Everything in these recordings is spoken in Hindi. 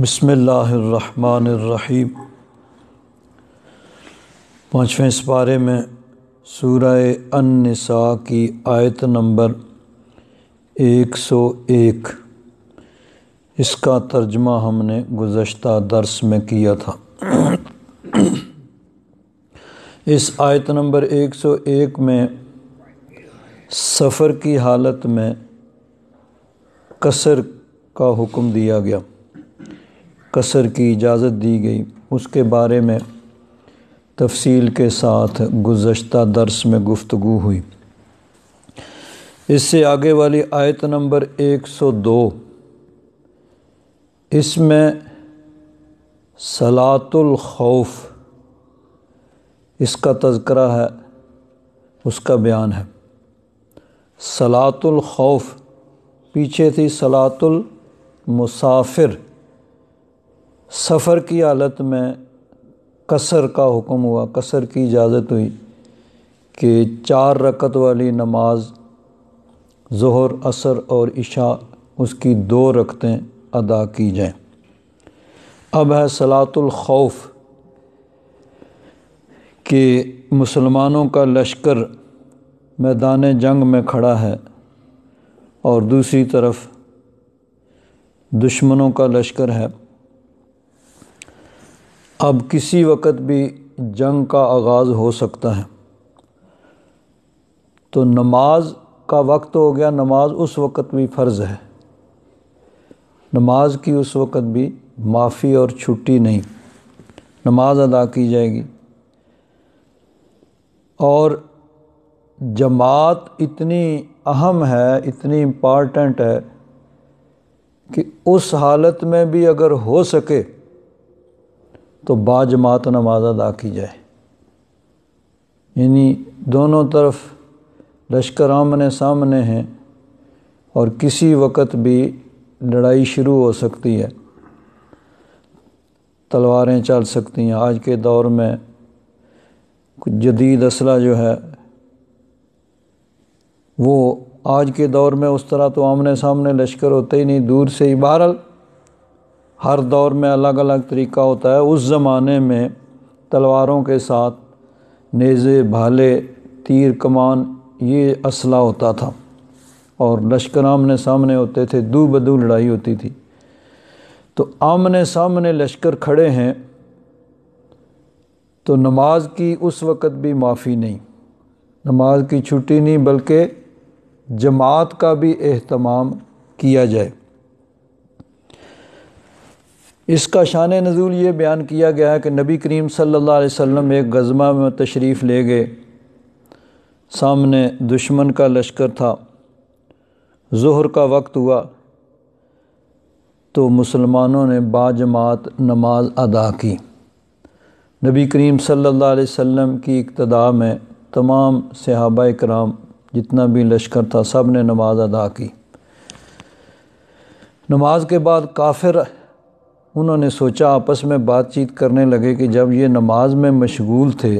बसमीम पाँचवें इस बारे में सूरह अनसा की आयत नंबर एक सौ एक इसका तर्जमा हमने गुज्त दर्स में किया था इस आयत नंबर एक सौ एक में सफ़र की हालत में कसर का हुक्म दिया गया कसर की इजाज़त दी गई उसके बारे में तफसील के साथ गुज्त दर्स में गुफ्तु हुई इससे आगे वाली आयत नंबर 102 इसमें सलातुल खौफ इसका तस्करा है उसका बयान है सलातुल खौफ पीछे थी सलातुल मुसाफिर सफ़र की हालत में कसर का हुक्म हुआ कसर की इजाज़त हुई कि चार रकत वाली नमाज जहर असर और इशा उसकी दो रकतें अदा की जाएं अब है खौफ कि मुसलमानों का लश्कर मैदान जंग में खड़ा है और दूसरी तरफ दुश्मनों का लश्कर है अब किसी वक़्त भी जंग का आगाज़ हो सकता है तो नमाज का वक्त हो गया नमाज उस वक़्त भी फ़र्ज़ है नमाज की उस वक़्त भी माफ़ी और छुट्टी नहीं नमाज अदा की जाएगी और जमात इतनी अहम है इतनी इम्पॉर्टेंट है कि उस हालत में भी अगर हो सके तो बाजमात नमाज अदा की जाए यानी दोनों तरफ लश्कर आमने सामने हैं और किसी वक़्त भी लड़ाई शुरू हो सकती है तलवारें चल सकती हैं आज के दौर में कुछ जदीद असला जो है वो आज के दौर में उस तरह तो आमने सामने लश्कर होते ही नहीं दूर से ही बहरल हर दौर में अलग अलग तरीका होता है उस ज़माने में तलवारों के साथ नेज़े भाले तीर कमान ये असला होता था और लश्कर आमने सामने होते थे दू बदू लड़ाई होती थी तो आमने सामने लश्कर खड़े हैं तो नमाज की उस वक़्त भी माफ़ी नहीं नमाज की छुट्टी नहीं बल्कि जमात का भी एहतमाम किया जाए इसका शान नजूल ये बयान किया गया है कि नबी करीम सल्लल्लाहु अलैहि वसल्लम एक गज़मा में तशरीफ़ ले गए सामने दुश्मन का लश्कर था जहर का वक्त हुआ तो मुसलमानों ने बाजमात नमाज अदा की नबी करीम सल्लल्लाहु अलैहि वसल्लम की इक्तदा में तमाम सहाबा कराम जितना भी लश्कर था सब ने नमाज अदा की नमाज के बाद काफिर उन्होंने सोचा आपस में बातचीत करने लगे कि जब ये नमाज में मशगूल थे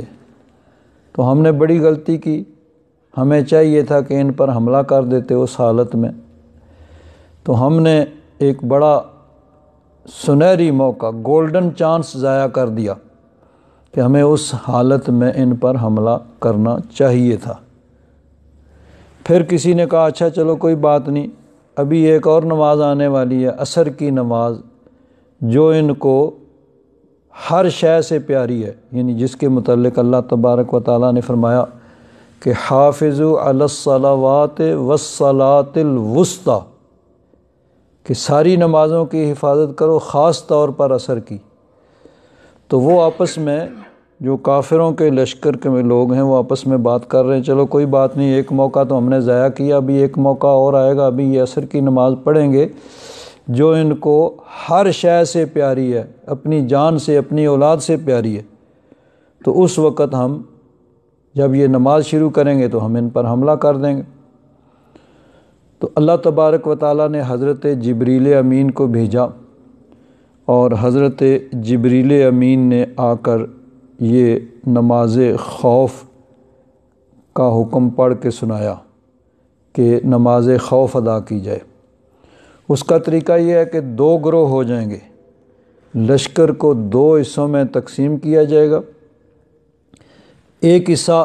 तो हमने बड़ी गलती की हमें चाहिए था कि इन पर हमला कर देते उस हालत में तो हमने एक बड़ा सुनहरी मौका गोल्डन चांस ज़ाया कर दिया कि हमें उस हालत में इन पर हमला करना चाहिए था फिर किसी ने कहा अच्छा चलो कोई बात नहीं अभी एक और नमाज़ आने वाली है असर की नमाज़ जो इनको हर शय से प्यारी है यानी जिसके मतलब अल्लाह तबारक व ताली ने फरमाया कि हाफिज़ अलसलावात वसलातिलवस्ता कि सारी नमाज़ों की हिफाजत करो ख़ास तौर पर असर की तो वो आपस में जो काफिरों के लश्कर के में लोग हैं वो आपस में बात कर रहे हैं चलो कोई बात नहीं एक मौका तो हमने ज़ाया किया अभी एक मौका और आएगा अभी ये असर की नमाज़ पढ़ेंगे जो इनको हर शय से प्यारी है अपनी जान से अपनी औलाद से प्यारी है तो उस वक़्त हम जब ये नमाज़ शुरू करेंगे तो हम इन पर हमला कर देंगे तो अल्लाह तबारक व ताली ने हज़रत जबरील अमीन को भेजा और हज़रत जबरील अमीन ने आकर ये नमाज खौफ का हुक्म पढ़ के सुनाया कि नमाज खौफ अदा की जाए उसका तरीका यह है कि दो ग्रोह हो जाएंगे लश्कर को दो हिस्सों में तकसीम किया जाएगा एक हिस्सा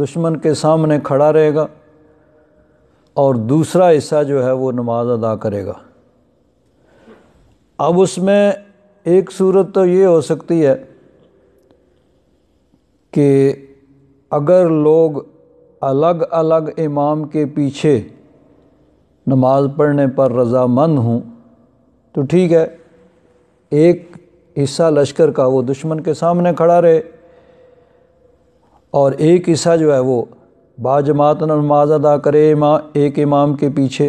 दुश्मन के सामने खड़ा रहेगा और दूसरा हिस्सा जो है वो नमाज अदा करेगा अब उसमें एक सूरत तो ये हो सकती है कि अगर लोग अलग अलग इमाम के पीछे नमाज पढ़ने पर रजामंद हूँ तो ठीक है एक हिस्सा लश्कर का वो दुश्मन के सामने खड़ा रहे और एक हिस्सा जो है वो बाजमात नमाज अदा करे इमा एक इमाम के पीछे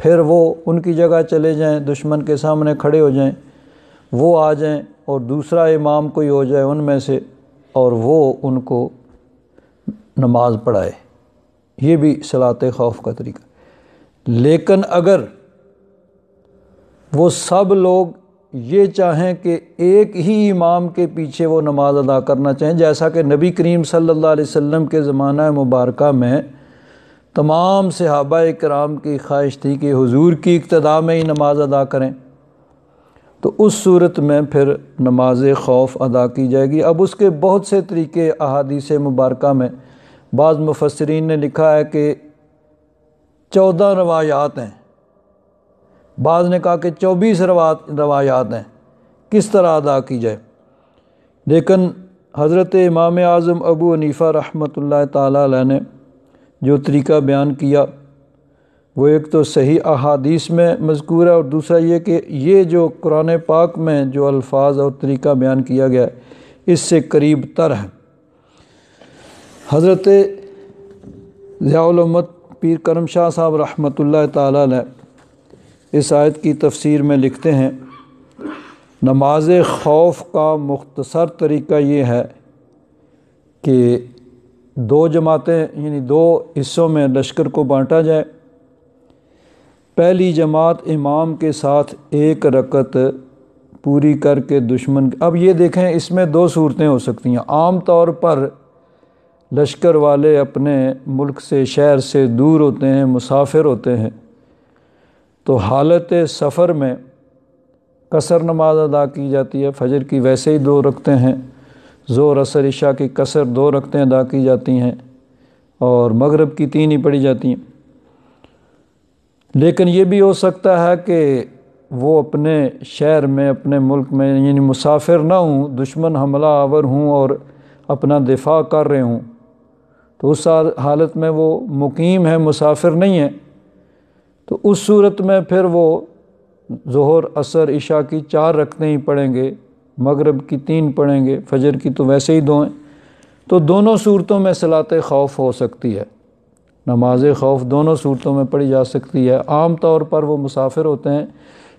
फिर वो उनकी जगह चले जाएं दुश्मन के सामने खड़े हो जाएं वो आ जाएं और दूसरा इमाम कोई हो जाए उनमें से और वो उनको नमाज पढ़ाए ये भी सलात खौफ का तरीका लेकिन अगर वो सब लोग ये चाहें कि एक ही इमाम के पीछे वो नमाज़ अदा करना चाहें जैसा कि नबी करीम सल्लल्लाहु अलैहि वसल्लम के ज़माना मुबारक में तमाम सहाबा कराम की ख्वाहिश थी कि हुजूर की इक्तदा में ही नमाज अदा करें तो उस सूरत में फिर नमाज खौफ अदा की जाएगी अब उसके बहुत से तरीके अहादीस मुबारक में बाज़ मुफसरीन ने लिखा है कि चौदह रवायात हैं बाद ने कहा कि चौबीस रवा रवायात हैं किस तरह अदा की जाए लेकिन हज़रत इमाम आज़म अबू अनीफ़ा रहमत ला ने जो तरीका बयान किया वो एक तो सही अहादीस में मजकूर है और दूसरा ये कि ये जो कुरान पाक में जो अल्फाज और तरीका बयान किया गया है इससे करीब तर है हज़रत ज़ियामत पीर करम शाह साहब रहमत ला इस आयत की तफसीर में लिखते हैं नमाज खौफ का मुख्तसर तरीका ये है कि दो जमातें यानी दो हिस्सों में लश्कर को बांटा जाए पहली जमात इमाम के साथ एक रकत पूरी करके दुश्मन अब ये देखें इसमें दो सूरतें हो सकती हैं आम तौर पर लश्कर वाले अपने मुल्क से शहर से दूर होते हैं मुसाफिर होते हैं तो हालत सफ़र में कसर नमाज अदा की जाती है फजर की वैसे ही दो रखते हैं ज़ोर असर इशा की कसर दो रखते हैं अदा की जाती हैं और मगरब की तीन ही पड़ी जाती हैं लेकिन ये भी हो सकता है कि वो अपने शहर में अपने मुल्क में यानी मुसाफिर ना हूँ दुश्मन हमला आवर हूँ और अपना दिफा कर रहे हूँ तो उस हालत में वो मुकीम है मुसाफिर नहीं है तो उस सूरत में फिर वो जहर असर इशा की चार रखते ही पढ़ेंगे मगरब की तीन पढ़ेंगे फजर की तो वैसे ही दो हैं तो दोनों सूरतों में सलात खौफ हो सकती है नमाज खौफ दोनों सूरतों में पढ़ी जा सकती है आम तौर पर वो मुसाफिर होते हैं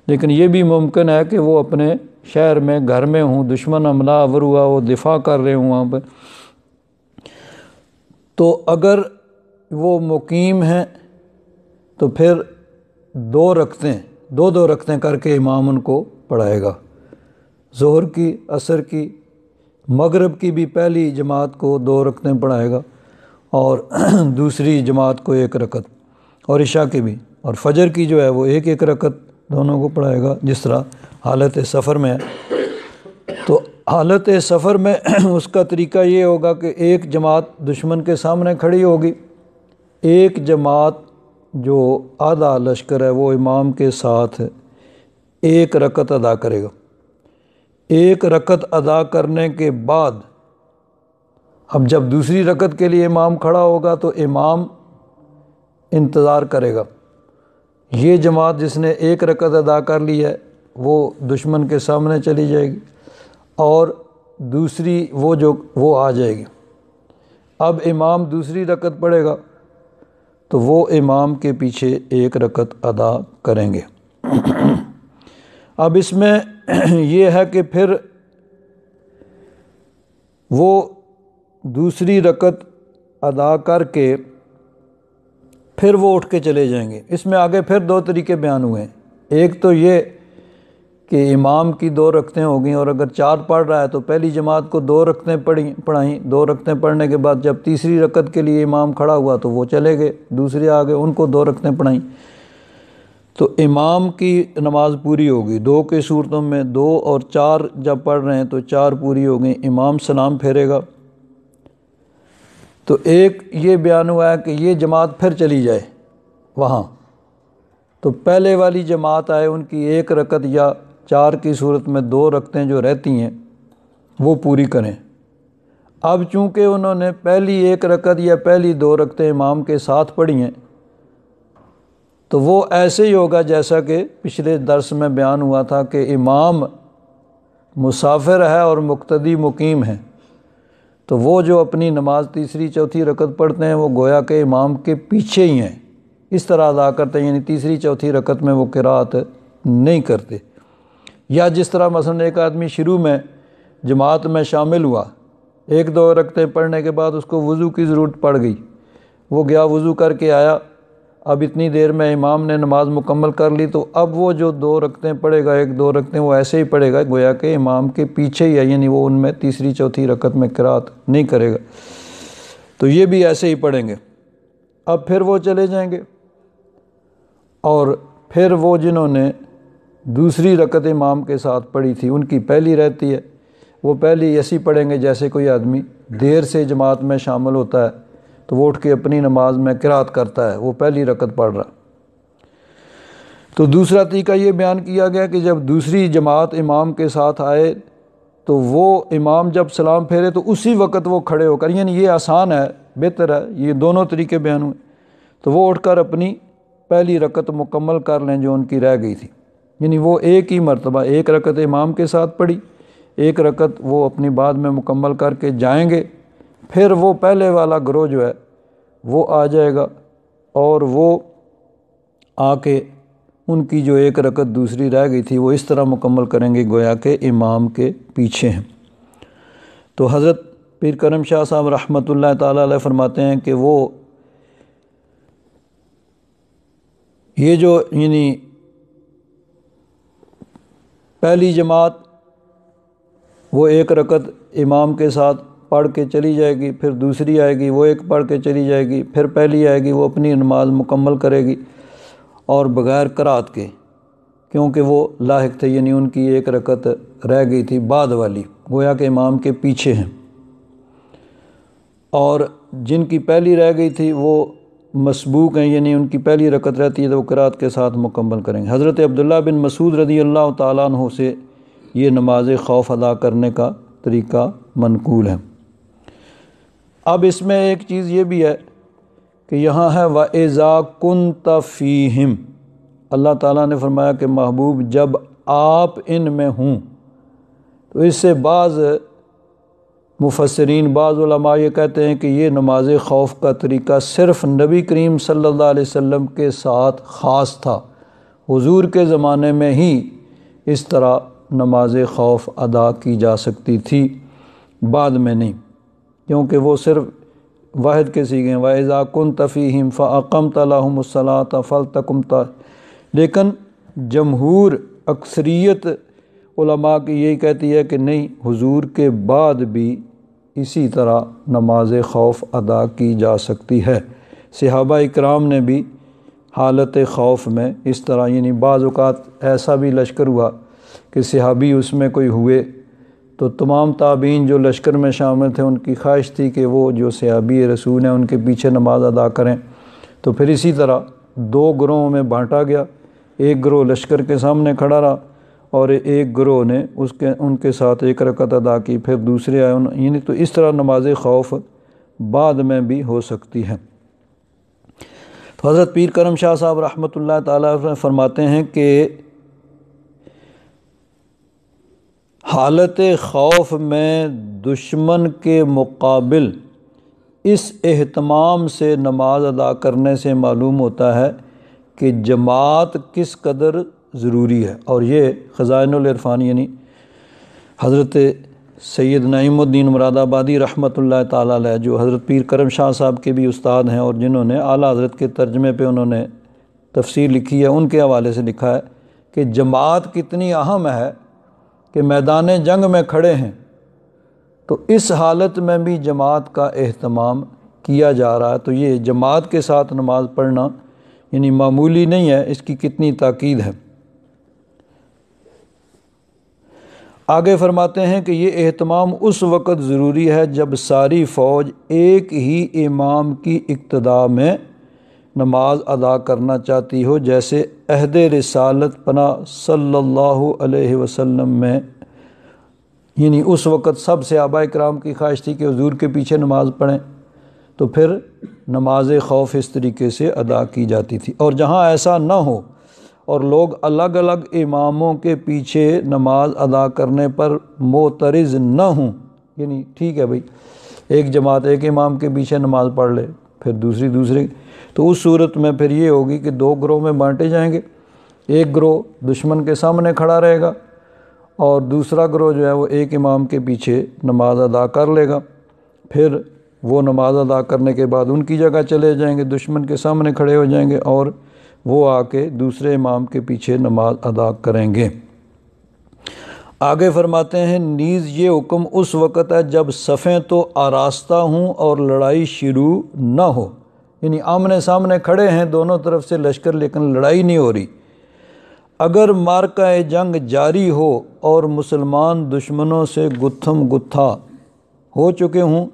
लेकिन ये भी मुमकिन है कि वो अपने शहर में घर में हूँ दुश्मन हमला अवर हुआ वो दिफा कर रहे हूँ वहाँ पर तो अगर वो मुकीम हैं तो फिर दो रखतें दो दो रखतें करके इमाम उनको पढ़ाएगा जहर की असर की मगरब की भी पहली जमात को दो रखतें पढ़ाएगा और दूसरी जमात को एक रकत और इशा की भी और फजर की जो है वो एक एक रकत दोनों को पढ़ाएगा जिस तरह हालत सफ़र में है तो हालत सफ़र में उसका तरीका ये होगा कि एक जमात दुश्मन के सामने खड़ी होगी एक जमात जो आधा लश्कर है वो इमाम के साथ एक रकत अदा करेगा एक रकत अदा करने के बाद अब जब दूसरी रकत के लिए इमाम खड़ा होगा तो इमाम इंतज़ार करेगा ये जमात जिसने एक रकत अदा कर ली है वो दुश्मन के सामने चली जाएगी और दूसरी वो जो वो आ जाएगी अब इमाम दूसरी रकत पढ़ेगा तो वो इमाम के पीछे एक रकत अदा करेंगे अब इसमें ये है कि फिर वो दूसरी रकत अदा करके फिर वो उठ के चले जाएंगे इसमें आगे फिर दो तरीके बयान हुए हैं एक तो ये कि इमाम की दो रखतें हो गई और अगर चार पढ़ रहा है तो पहली जमात को दो रखतें पढ़ी पढ़ाई दो रखतें पढ़ने के बाद जब तीसरी रकत के लिए इमाम खड़ा हुआ तो वो चले गए दूसरे आ गए उनको दो रखतें पढ़ाई तो इमाम की नमाज पूरी होगी दो के सूरतों में दो और चार जब पढ़ रहे हैं तो चार पूरी हो गई इमाम सलाम फेरेगा तो एक ये बयान हुआ है कि ये जमात फिर चली जाए वहाँ तो पहले वाली जमात आए उनकी एक रकत या चार की सूरत में दो रखते जो रहती हैं वो पूरी करें अब चूँकि उन्होंने पहली एक रकत या पहली दो रखते इमाम के साथ पढ़ी हैं तो वो ऐसे ही होगा जैसा कि पिछले दर्स में बयान हुआ था कि इमाम मुसाफिर है और मुक्तदी मुकीम है तो वो जो अपनी नमाज तीसरी चौथी रकत पढ़ते हैं वो गोया के इमाम के पीछे ही हैं इस तरह अदा करते हैं यानी तीसरी चौथी रकत में वो किरात नहीं करते या जिस तरह मसलन एक आदमी शुरू में जमात में शामिल हुआ एक दो रखते पढ़ने के बाद उसको वज़ू की ज़रूरत पड़ गई वो गया वज़ू करके आया अब इतनी देर में इमाम ने नमाज मुकम्मल कर ली तो अब वो जो दो रखते पढ़ेगा एक दो रखते वो ऐसे ही पढ़ेगा गोया के इमाम के पीछे ही है यानी वो उनमें तीसरी चौथी रकत में किरात नहीं करेगा तो ये भी ऐसे ही पढ़ेंगे अब फिर वो चले जाएंगे और फिर वो जिन्होंने दूसरी रकत इमाम के साथ पढ़ी थी उनकी पहली रहती है वो पहली ऐसी पढ़ेंगे जैसे कोई आदमी देर से जमात में शामिल होता है तो वो उठ के अपनी नमाज में किरात करता है वो पहली रकत पढ़ रहा तो दूसरा तरीका ये बयान किया गया कि जब दूसरी जमात इमाम के साथ आए तो वो इमाम जब सलाम फेरे तो उसी वक़्त वो खड़े होकर यानी ये आसान है बेहतर है ये दोनों तरीके बयान हुए तो वो उठकर अपनी पहली रकत मुकम्मल कर लें जो उनकी रह गई थी यानी वो एक ही मरतबा एक रकत इमाम के साथ पढ़ी एक रकत वो अपनी बाद में मुकम्मल करके जाएंगे फिर वो पहले वाला ग्रोह जो है वो आ जाएगा और वो आके उनकी जो एक रकत दूसरी रह गई थी वो इस तरह मुकम्मल करेंगे गोया के इमाम के पीछे हैं तो हज़रत पीर करम शाह साहब रहमत ताली फरमाते हैं कि वो ये जो यानी पहली जमात वो एक रकत इमाम के साथ पढ़ के चली जाएगी फिर दूसरी आएगी वो एक पढ़ के चली जाएगी फिर पहली आएगी वो अपनी नमाज मुकम्मल करेगी और बग़ैर करात के क्योंकि वो लाक थे यानी उनकी एक रकत रह गई थी बाद वाली गोया के इमाम के पीछे हैं और जिनकी पहली रह गई थी वो मसबूक हैं यानी उनकी पहली रकत रहती है तो वो करात के साथ मुकम्मल करेंगे हज़रत अब्दुल्ला बिन मसूद रदी अल्लाह तु से ये नमाज खौफ अदा करने का तरीका मनकूल है अब इसमें एक चीज़ ये भी है कि यहाँ है व एज़ा कन तफ़ीम अल्लाह ताला ने फरमाया कि महबूब जब आप इन में हूँ तो इससे बाज़ मुफसरीन बाज़ा ये कहते हैं कि ये नमाज खौफ का तरीका सिर्फ़ नबी करीम सल्लल्लाहु अलैहि वसल्लम के साथ ख़ास था हुजूर के ज़माने में ही इस तरह नमाज खौफ अदा की जा सकती थी बाद में नहीं क्योंकि वो सिर्फ़ वाहद के सीखें वाइज़ा कन तफ़ीम फ़ाकम तलाहमसलात फ़ल तकमता लेकिन जमहूर अक्सरियत की यही कहती है कि नहीं हुजूर के बाद भी इसी तरह नमाज खौफ अदा की जा सकती है सिहाबा इकराम ने भी हालत खौफ में इस तरह यानी बाज़ात ऐसा भी लश्कर हुआ कि सिहाबी उसमें कोई हुए तो तमाम ताबीन जो लश्कर में शामिल थे उनकी ख्वाहिश थी कि वो जो सहाबी रसूल हैं उनके पीछे नमाज अदा करें तो फिर इसी तरह दो ग्रोहों में बांटा गया एक ग्रोह लश्कर के सामने खड़ा रहा और एक ग्रोह ने उसके उनके साथ एक रकत अदा की फिर दूसरे आए उन यानी तो इस तरह नमाज खौफ बाद में भी हो सकती है तो हज़रत पीर करम शाह साहब रहमत ताला फरमाते हैं कि हालत खौफ में दुश्मन के मुकाबल इस अहतमाम से नमाज अदा करने से मालूम होता है कि जमात किस कदर ज़रूरी है और ये ख़ज़ानरफ़ान यानी हज़रत सैद नईमुद्दीन मुरादाबादी रहमत ला जो हज़रत पीर करम शाह साहब के भी उस्ताद हैं और जिन्होंने आला हज़रत के तर्जमे पर उन्होंने तफसीर लिखी है उनके हवाले से लिखा है कि जमात कितनी अहम है कि मैदान जंग में खड़े हैं तो इस हालत में भी जमात का अहतमाम किया जा रहा है तो ये जमात के साथ नमाज़ पढ़ना यानी मामूली नहीं है इसकी कितनी ताक़द है आगे फरमाते हैं कि ये अहतमाम उस वक़्त ज़रूरी है जब सारी फ़ौज एक ही इमाम की इक्तदा में नमाज अदा करना चाहती हो जैसे अहद रसालत पना सल्लल्लाहु अलैहि वसल्लम में यानी उस वक़्त सब से आबा कराम की ख्वाहिश थी कि हजूर के पीछे नमाज पढ़ें तो फिर नमाज खौफ इस तरीके से अदा की जाती थी और जहाँ ऐसा ना हो और लोग अलग अलग इमामों के पीछे नमाज अदा करने पर मोतरज़ न हों यानी ठीक है भाई एक जमात एक इमाम के पीछे नमाज पढ़ ले फिर दूसरी दूसरी तो उस सूरत में फिर ये होगी कि दो ग्रोह में बांटे जाएंगे एक ग्रोह दुश्मन के सामने खड़ा रहेगा और दूसरा ग्रोह जो है वो एक इमाम के पीछे नमाज अदा कर लेगा फिर वो नमाज अदा करने के बाद उनकी जगह चले जाएंगे दुश्मन के सामने खड़े हो जाएंगे और वो आके दूसरे इमाम के पीछे नमाज अदा करेंगे आगे फरमाते हैं नीज़ ये हुक्म उस वक़्त है जब सफ़ें तो आरास्ता हूँ और लड़ाई शुरू ना हो यानी आमने सामने खड़े हैं दोनों तरफ से लश्कर लेकिन लड़ाई नहीं हो रही अगर मारका जंग जारी हो और मुसलमान दुश्मनों से गुत्थम गुत्था हो चुके हों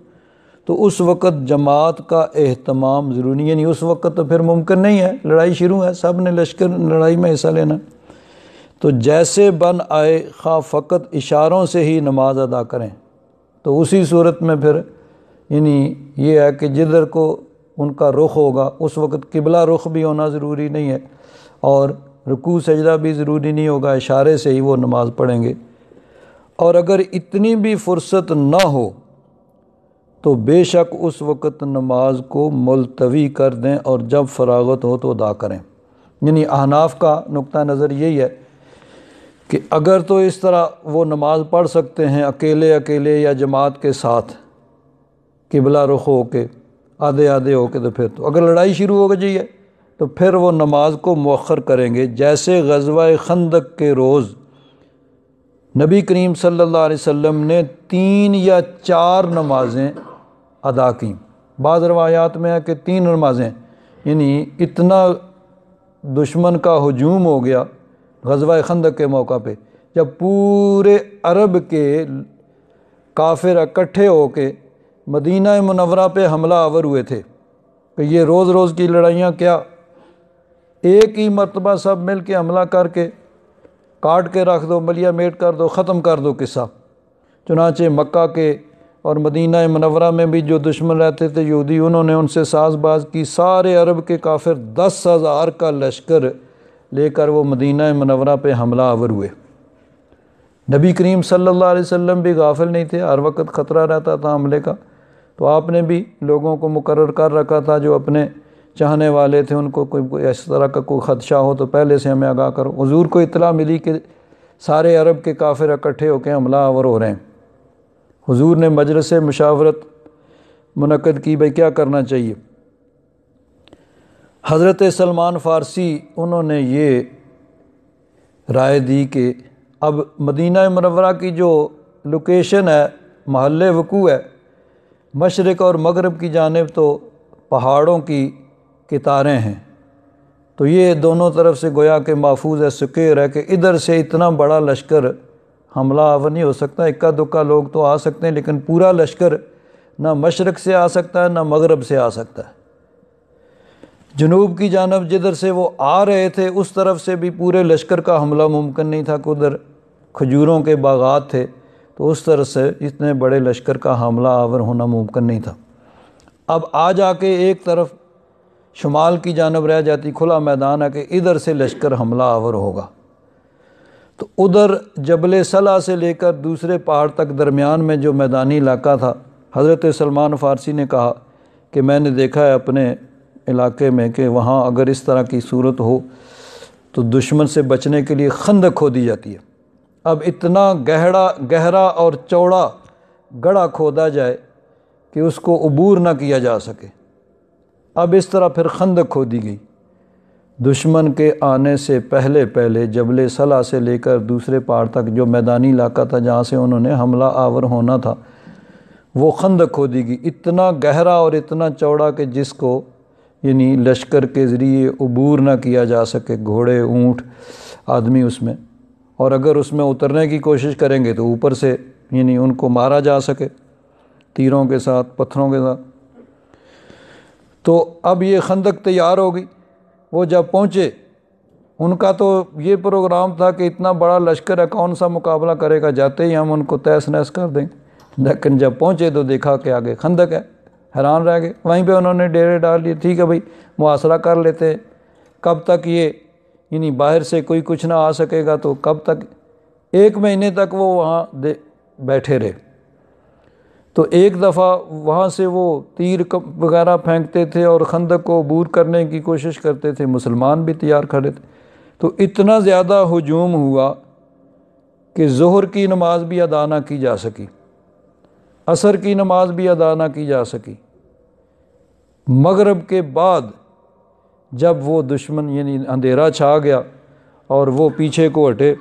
तो उस वक़्त जमात का अहतमाम ज़रूरी नहीं उस वक़्त तो फिर मुमकिन नहीं है लड़ाई शुरू है सब ने लश्कर लड़ाई में हिस्सा लेना तो जैसे बन आए खा फ़कत इशारों से ही नमाज अदा करें तो उसी सूरत में फिर यानी ये है कि जिधर को उनका रुख होगा उस वक़्त किबला रुख भी होना ज़रूरी नहीं है और रुकू सजदा भी ज़रूरी नहीं होगा इशारे से ही वो नमाज़ पढ़ेंगे और अगर इतनी भी फुर्सत ना हो तो बेशक उस वक़्त नमाज को मुलतवी कर दें और जब फरागत हो तो अदा करें यानी अहनाफ का नुक़ नज़र यही है कि अगर तो इस तरह वो नमाज पढ़ सकते हैं अकेले अकेले या जमात के साथ किबला रुख हो के आधे आधे हो के तो फिर तो अगर लड़ाई शुरू हो गई है तो फिर वो नमाज को मौखर करेंगे जैसे गजवा खंदक के रोज़ नबी करीम सल्लल्लाहु अलैहि वसल्लम ने तीन या चार नमाज़ें अदा की बाज़ रवायात में है कि तीन नमाजें यानी इतना दुश्मन का हजूम हो गया गजवा खंदक के मौका पे जब पूरे अरब के काफिर इकट्ठे होके मदीना मुनवरा पे हमला आवर हुए थे कि ये रोज़ रोज़ की लड़ाइयाँ क्या एक ही मरतबा सब मिल के हमला करके काट के रख दो मलिया मेट कर दो ख़त्म कर दो किस्सा चुनाचे मक्का के और मदीना मनवरा में भी जो दुश्मन रहते थे यहूदी उन्होंने उनसे साजबाज की सारे अरब के काफिर दस हज़ार का लश्कर लेकर वो मदीना मनवरा पे हमला आवर हुए नबी करीम सल्लल्लाहु अलैहि वसल्लम भी गाफिल नहीं थे हर वक्त ख़तरा रहता था हमले का तो आपने भी लोगों को मुकर कर रखा था जो अपने चाहने वाले थे उनको कोई इस तरह का कोई ख़दशा हो तो पहले से हमें आगाह करो हजूर को इतला मिली कि सारे अरब के काफिर इकट्ठे होकर हमला आवर हो रहे हैं हुजूर ने मजलस मशावरत मनक़द की भाई क्या करना चाहिए हज़रत सलमान फ़ारसी उन्होंने ये राय दी कि अब मदीना मनवरा की जो लोकेशन है महल वकू है मशरक़ और मगरब की जानब तो पहाड़ों की कितारें हैं तो ये दोनों तरफ से गोया के महफूज है सुकेर है कि इधर से इतना बड़ा लश्कर हमला आवर नहीं हो सकता इक्का दुक्का लोग तो आ सकते हैं लेकिन पूरा लश्कर ना मशरक से आ सकता है ना मगरब से आ सकता है जनूब की जानब जिधर से वो आ रहे थे उस तरफ से भी पूरे लश्कर का हमला मुमकिन नहीं था उधर खजूरों के बागात थे तो उस तरह से इतने बड़े लश्कर का हमला आवर होना मुमकिन नहीं था अब आ जाके एक तरफ शुमाल की जानब रह जाती खुला मैदान है कि इधर से लश्कर हमला आवर होगा तो उधर जबल सला से लेकर दूसरे पहाड़ तक दरमियान में जो मैदानी इलाका था हज़रत सलमान फ़ारसी ने कहा कि मैंने देखा है अपने इलाके में कि वहाँ अगर इस तरह की सूरत हो तो दुश्मन से बचने के लिए खो खोदी जाती है अब इतना गहरा गहरा और चौड़ा गड़ा खोदा जाए कि उसको अबूर ना किया जा सके अब इस तरह फिर खंद खो दी गई दुश्मन के आने से पहले पहले जबल सला से लेकर दूसरे पहाड़ तक जो मैदानी इलाका था जहाँ से उन्होंने हमला आवर होना था वो खंद गई इतना गहरा और इतना चौड़ा कि जिसको यानी लश्कर के ज़रिए अबूर ना किया जा सके घोड़े ऊँट आदमी उसमें और अगर उसमें उतरने की कोशिश करेंगे तो ऊपर से यानी उनको मारा जा सके तीरों के साथ पत्थरों के साथ तो अब ये खंदक तैयार होगी वो जब पहुँचे उनका तो ये प्रोग्राम था कि इतना बड़ा लश्कर है कौन सा मुकाबला करेगा जाते ही हम उनको तहस नहस कर देंगे लेकिन जब पहुँचे तो देखा कि आगे खंदक है हैरान रह गए वहीं पे उन्होंने डेरे डाल लिए ठीक है भाई मुआसरा कर लेते हैं कब तक ये यानी बाहर से कोई कुछ ना आ सकेगा तो कब तक एक महीने तक वो वहाँ बैठे रहे तो एक दफ़ा वहाँ से वो तीर वगैरह फेंकते थे और खंदक को बूर करने की कोशिश करते थे मुसलमान भी तैयार खड़े थे तो इतना ज़्यादा हजूम हुआ कि जहर की नमाज भी अदा ना की जा सकी असर की नमाज भी अदा ना की जा सकी मगरब के बाद जब वो दुश्मन यानी अंधेरा छा गया और वो पीछे को हटे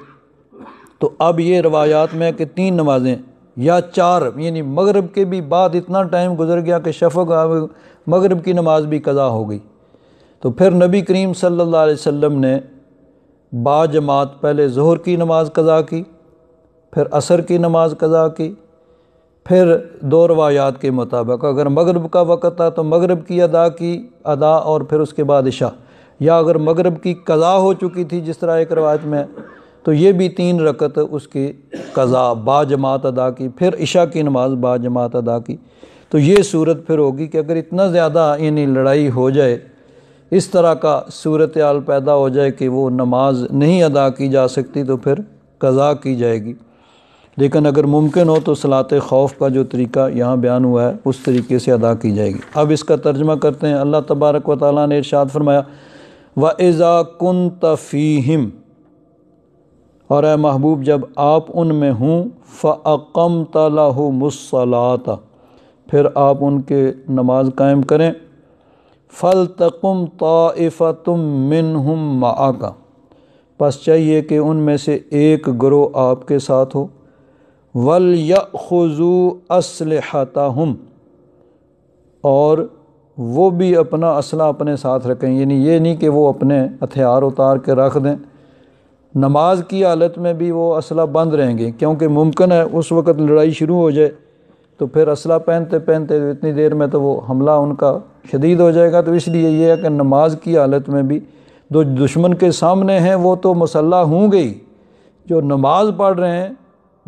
तो अब ये रवायात में कि तीन नमाज़ें या चार यानी मगरब के भी बाद इतना टाइम गुजर गया कि शफक मगरब की नमाज भी कज़ा हो गई तो फिर नबी करीम सल्लल्लाहु अलैहि वसल्लम ने बाजमात पहले जहर की नमाज़ कज़ा की फिर असर की नमाज कज़ा की फिर दो रवायात के मुताबिक अगर मगरब का वक़्त था तो मगरब की अदा की अदा और फिर उसके बाद इशा या अगर मगरब की कज़ा हो चुकी थी जिस तरह एक रवायत में तो ये भी तीन रकत उसकी कज़ा जमात अदा की फिर इशा की नमाज बा जमात अदा की तो ये सूरत फिर होगी कि अगर इतना ज़्यादा यानी लड़ाई हो जाए इस तरह का सूरत आल पैदा हो जाए कि वो नमाज नहीं अदा की जा सकती तो फिर कज़ा की जाएगी लेकिन अगर मुमकिन हो तो सलात खौफ का जो तरीका यहाँ बयान हुआ है उस तरीके से अदा की जाएगी अब इसका तर्जमा करते हैं अल्लाह तबारक व ताली ने इरशाद फरमाया व इज़ा कन तफ़ीम और ए महबूब जब आप उन में हूँ फ़म तला मुसलात फिर आप उनके नमाज कायम करें फ़ल तकम तुम मिन हम माका बस चाहिए कि उनमें से एक ग्रोह आपके साथ हो वल खजू असलहता हम और वो भी अपना असला अपने साथ रखें यानी ये नहीं कि वो अपने हथियार उतार के रख दें नमाज की हालत में भी वो असला बंद रहेंगे क्योंकि मुमकिन है उस वक़्त लड़ाई शुरू हो जाए तो फिर असला पहनते पहनते इतनी देर में तो वो हमला उनका शदीद हो जाएगा तो इसलिए यह है कि नमाज की हालत में भी जो दुश्मन के सामने हैं वो तो मसल्ला होंगे ही जो नमाज पढ़ रहे हैं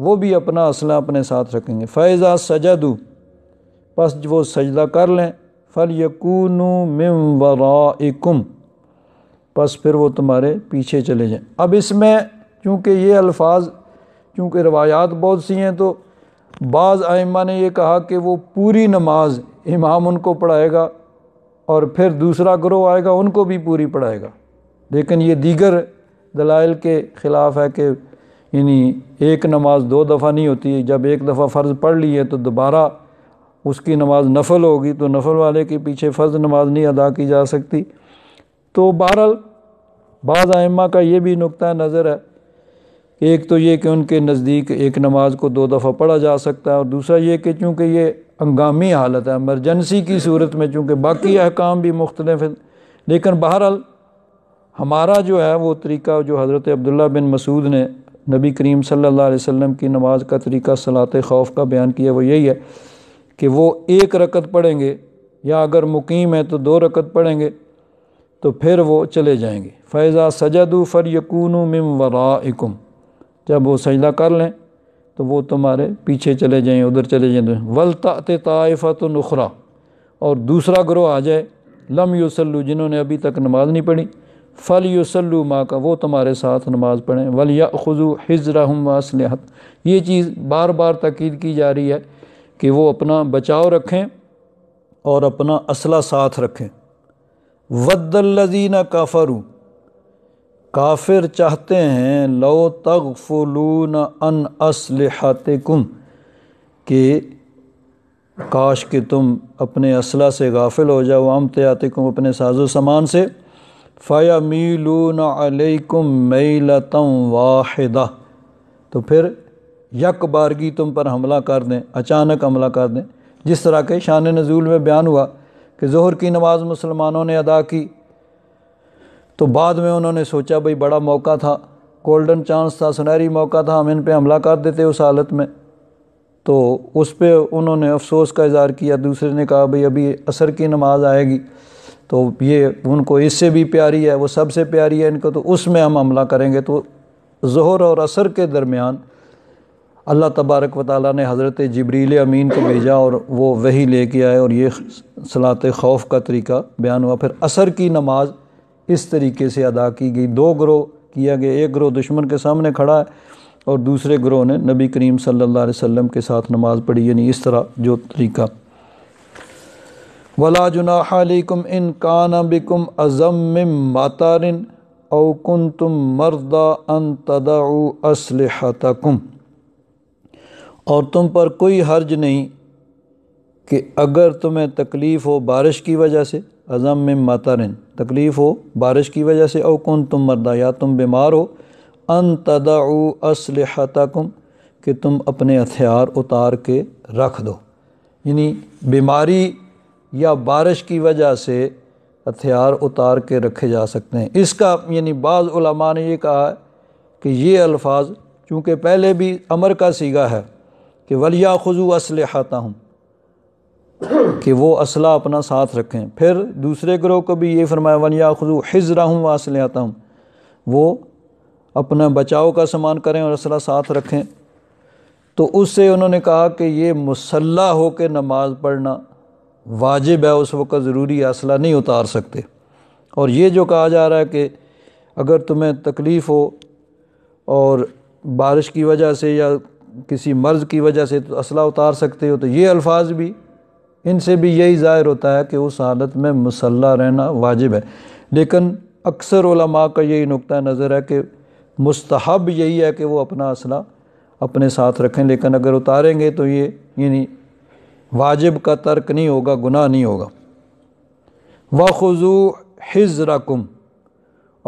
वो भी अपना असला अपने साथ रखेंगे फैज़ा सजा दू बस वो सजदा कर लें फ़ल यकून मिम वराकुम बस फिर वो तुम्हारे पीछे चले जाएँ अब इसमें चूँकि ये अल्फाज चूँकि रवायात बहुत सी हैं तो बाज़ आइमा ने यह कहा कि वो पूरी नमाज इमाम उनको पढ़ाएगा और फिर दूसरा ग्रोह आएगा उनको भी पूरी पढ़ाएगा लेकिन ये दीगर दलाइल के ख़िलाफ़ है कि यानी एक नमाज दो दफ़ा नहीं होती जब एक दफ़ा फ़र्ज़ पढ़ ली है तो दोबारा उसकी नमाज नफल होगी तो नफल वाले के पीछे फ़र्ज़ नमाज नहीं अदा की जा सकती तो बहरहाल बाज़ आइम्मा का ये भी नुक़ नज़र है कि एक तो ये कि उनके नज़दीक एक नमाज को दो दफ़ा पढ़ा जा सकता है और दूसरा ये कि चूँकि ये हंगामी हालत है एमरजेंसी की सूरत में चूँकि बाकी अहकाम भी मुख्तलिफ है लेकिन बहरहाल हमारा जो है वो तरीका जो हज़रत अब्दुल्ला बिन मसूद ने नबी करीम सल्लल्लाहु अलैहि वसल्लम की नमाज का तरीका सलात खौफ का बयान किया वो यही है कि वो एक रकत पढ़ेंगे या अगर मुकीम है तो दो रकत पढ़ेंगे तो फिर वो चले जाएंगे फ़ैज़ा सजद फ़र यकून मम वराकुम जब वो सजदा कर लें तो वो तुम्हारे पीछे चले जाएँ उधर चले जाएँ वलतात ताइफ़त नखरा और दूसरा ग्रोह आ जाए लम युसल्लू जिन्होंने अभी तक नमाज नहीं पढ़ी फ़ल युसल्लू माँ का वो तुम्हारे साथ नमाज पढ़ें वल या हिज़र हिजरहम असलहत ये चीज़ बार बार तकीद की जा रही है कि वो अपना बचाव रखें और अपना असला साथ रखें न काफ़रू काफिर चाहते हैं लो फलून अन कुम के काश कि तुम अपने असला से गाफिल हो जाओ आम कुम अपने साजो सामान से फ़या मीलून अलकुम मैलतम वाहिदा तो फिर यक बारगी तुम पर हमला कर दें अचानक हमला कर दें जिस तरह के शान नज़ूल में बयान हुआ कि जहर की नमाज़ मुसलमानों ने अदा की तो बाद में उन्होंने सोचा भाई बड़ा मौका था गोल्डन चांस था सुनहरी मौका था हम इन पर हमला कर देते उस हालत में तो उस पर उन्होंने अफसोस का इज़हार किया दूसरे ने कहा भाई अभी असर की नमाज़ आएगी तो ये उनको इससे भी प्यारी है वो सबसे प्यारी है इनको तो उसमें हम हमला करेंगे तो जहर और असर के दरमियान अल्लाह तबारक व ताली ने हज़रत जबरील अमीन को भेजा और वो वही लेके आए और ये सलात खौफ का तरीका बयान हुआ फिर असर की नमाज़ इस तरीके से अदा की गई दो ग्रोह किया गया एक ग्रोह दुश्मन के सामने खड़ा है और दूसरे ग्रोह ने नबी करीम सल्लल्लाहु अलैहि वसल्लम के साथ नमाज़ पढ़ी यानी इस तरह जो तरीका वला जुना इन काना बिकुम अज़म मातारिन अवकुन तुम मरदा अन तदाऊ असलहतकुम और तुम पर कोई हर्ज नहीं कि अगर तुम्हें तकलीफ़ हो बारिश की वजह से अज़म में मतरन तकलीफ़ हो बारिश की वजह से अवकुन कौन तुम मरदा या तुम बीमार हो अन असल हताकुम कि तुम अपने हथियार उतार के रख दो यानी बीमारी या बारिश की वजह से हथियार उतार के रखे जा सकते हैं इसका यानी बाज़ ने ये कहा कि ये अल्फाज चूँकि पहले भी अमर का सीगा है कि वलिया खुजू असल हाता हूँ कि वो असला अपना साथ रखें फिर दूसरे ग्रोह को भी ये फरमाया वन या हिज हिजरा हूँ ले आता हूँ वो अपना बचाव का सामान करें और असला साथ रखें तो उससे उन्होंने कहा कि ये मुसल्ला हो के नमाज़ पढ़ना वाजिब है उस वक्त ज़रूरी असला नहीं उतार सकते और ये जो कहा जा रहा है कि अगर तुम्हें तकलीफ़ हो और बारिश की वजह से या किसी मर्ज़ की वजह से तो असला उतार सकते हो तो ये अल्फाज भी इनसे भी यही ज़ाहिर होता है कि उस हालत में मसल्ला रहना वाजिब है लेकिन अक्सर उलमा का यही नुक़ नज़र है कि मुस्तहब यही है कि वो अपना असला अपने साथ रखें लेकिन अगर उतारेंगे तो ये यानी वाजिब का तर्क नहीं होगा गुनाह नहीं होगा वखुजू हिजरकुम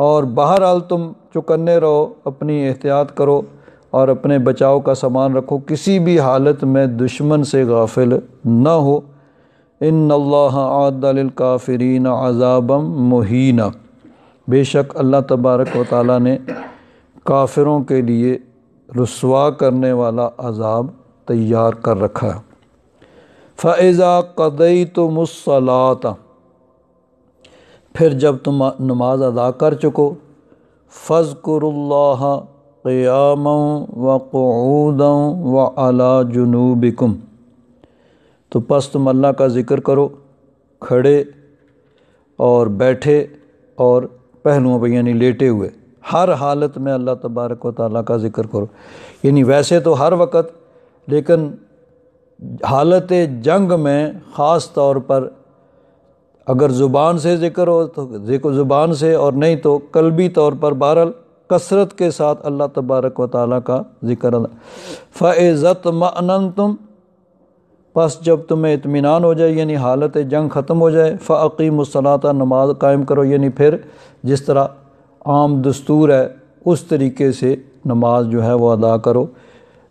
और बहरहाल तुम चुकन्ने रहो अपनी एहतियात करो और अपने बचाव का सामान रखो किसी भी हालत में दुश्मन से गाफिल ना हो इन आदलकाफ़रीन अज़ाबम मुहीना बेशक अल्लाह तबारक व ताली ने काफिरों के लिए रसवा करने वाला अज़ाब तैयार कर रखा है फ़ैज़ा कदई तो मुसलाता फिर जब तुम नमाज अदा कर चुको फ़ज क़याम व क़ूदम व अला जुनूबिकुम तो पस तुम अल्लाह का ज़िक्र करो खड़े और बैठे और पहलुओं पर यानी लेटे हुए हर हालत में अल्लाह तबारक व ताली का ज़िक्र करो यानी वैसे तो हर वक्त लेकिन हालत जंग में ख़ास तौर पर अगर ज़ुबान से ज़िक्र हो तो जिक्र ज़ुबान से और नहीं तो कलबी तौर पर बहरल कसरत के साथ अल्लाह तबारक व ताली का ज़िक्र फ़ैज़त मन तुम बस जब तुम्हें इतमान हो जाए यानी हालत जंग ख़त्म हो जाए फ़ाकी मुसलाता नमाज कायम करो यानी फिर जिस तरह आम दस्तूर है उस तरीके से नमाज जो है वह अदा करो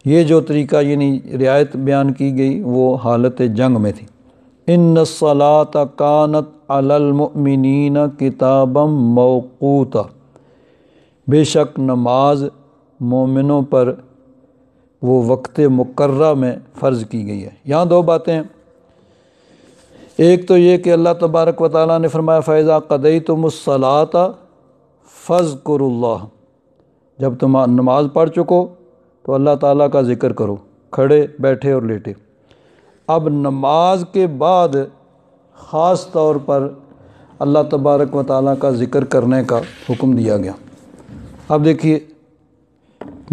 ये जो तरीका यानी रियायत बयान की गई वो हालत जंग में थी इन सलात कानत अलमिन किताबम मौकूता बेशक नमाज मोमिनों पर वो वक्त मुकर्रा में फ़र्ज़ की गई है यहाँ दो बातें एक तो ये कि अल्लाह तबारक व ताली ने फरमाया फ़ैज़ा कदई तो मुसलाता फ़ज़ करुल्ला जब तुम नमाज पढ़ चुको तो अल्लाह ताला का ज़िक्र करो खड़े बैठे और लेटे अब नमाज के बाद ख़ास तौर पर अल्लाह तबारक व ताली का ज़िक्र करने का हुक्म दिया गया अब देखिए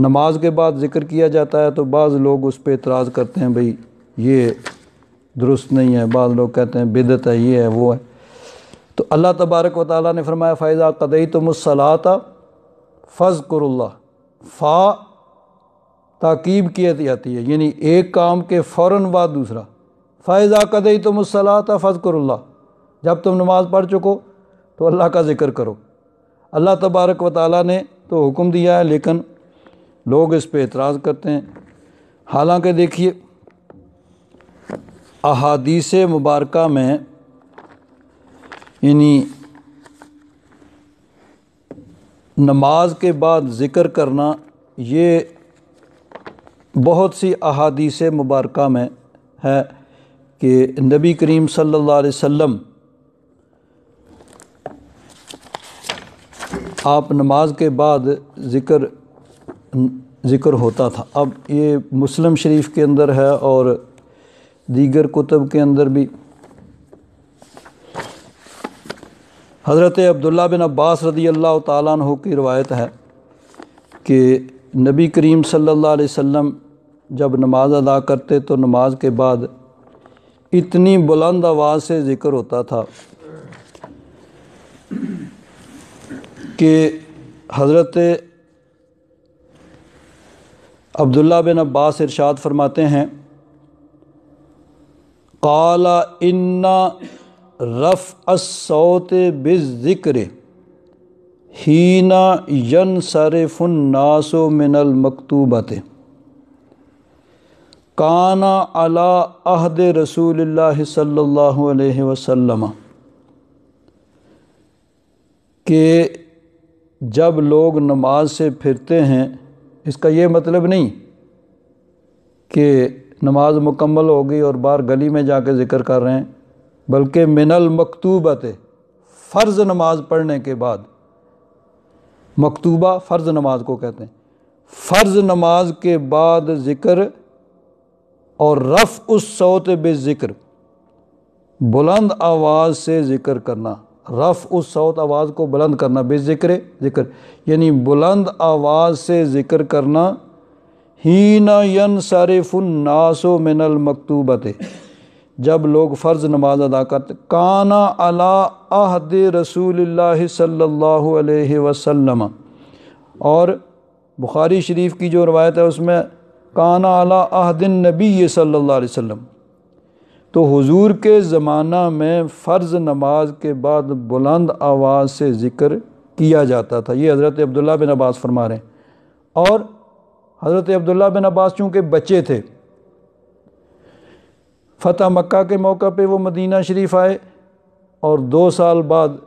नमाज के बाद ज़िक्र किया जाता है तो बाज़ लोग उस पर एतराज़ करते हैं भाई ये दुरुस्त नहीं है बाद लोग कहते हैं बिदत है ये है वो है तो अल्लाह तबारक व ताली ने फरमाया फ़ैज़ा कदई तो मुसलाता फ़ज़ करल्ला फ़ा ताकीब की जाती है यानी एक काम के फ़ौर बाद दूसरा फ़ैज़ा कदई तो मुसलाता फ़ज़ करल्ला जब तुम नमाज़ पढ़ चुको तो अल्लाह का ज़िक्र करो अल्लाह तबारक व ताली ने तो हुक्म दिया है लेकिन लोग इस पर एतराज़ करते हैं हालांकि देखिए अहादीस मुबारक में यानी नमाज के बाद ज़िक्र करना ये बहुत सी अहादीस मुबारक में है कि नबी करीम सल्लल्लाहु अलैहि वसल्लम आप नमाज के बाद ज़िक्र ज़िक्र होता था अब ये मुस्लिम शरीफ के अंदर है और दीगर कुतब के अंदर भी हज़रत अब्दुल्ला बिन अब्बास रदी अल्लाह तु की रवायत है कि नबी करीम सल्लल्लाहु अलैहि वसल्लम जब नमाज़ अदा करते तो नमाज के बाद इतनी बुलंद आवाज़ से ज़िक्र होता था कि हज़रत अब्दुल्ला बिन अब्बास इरशाद फरमाते हैं काला इन्ना रफ़ असौत बिज़िक्र हीना यन सरफुन नासो मिनल मकतूबत काना अला अहद रसूल सल्ला के जब लोग नमाज से फिरते हैं इसका ये मतलब नहीं कि नमाज मुकम्मल हो गई और बाहर गली में जा कर ज़िक्र कर रहे हैं बल्कि मिनल मकतूबत फ़र्ज़ नमाज पढ़ने के बाद मकतूबा फ़र्ज़ नमाज को कहते हैं फ़र्ज़ नमाज के बाद ज़िक्र और रफ़ उस सौत बे ज़िक्र बुलंद आवाज़ से ज़िक्र करना रफ़ उस सौत आवाज़ को बुलंद करना बेज़िक्र ज़िक्र यानी बुलंद आवाज़ से ज़िक्र करना ही न यन नासो मिनल मकतूबत जब लोग फ़र्ज़ नमाज अदा करते काना अला आहद रसूल सल्लल्लाहु अलैहि वसल्लम और बुखारी शरीफ की जो रवायत है उसमें काना अला नबी सल्लल्लाहु अलैहि वसल्लम तो हुजूर के ज़माना में फ़र्ज़ नमाज के बाद बुलंद आवाज़ से ज़िक्र किया जाता था ये हज़रत अब्दुल्ला बिन अब्बास फरमा रहे हैं और हज़रत अब्दुल्ला बिन अब्बास चूँकि बच्चे थे फ़तह मक्का के मौका पे वो मदीना शरीफ आए और दो साल बाद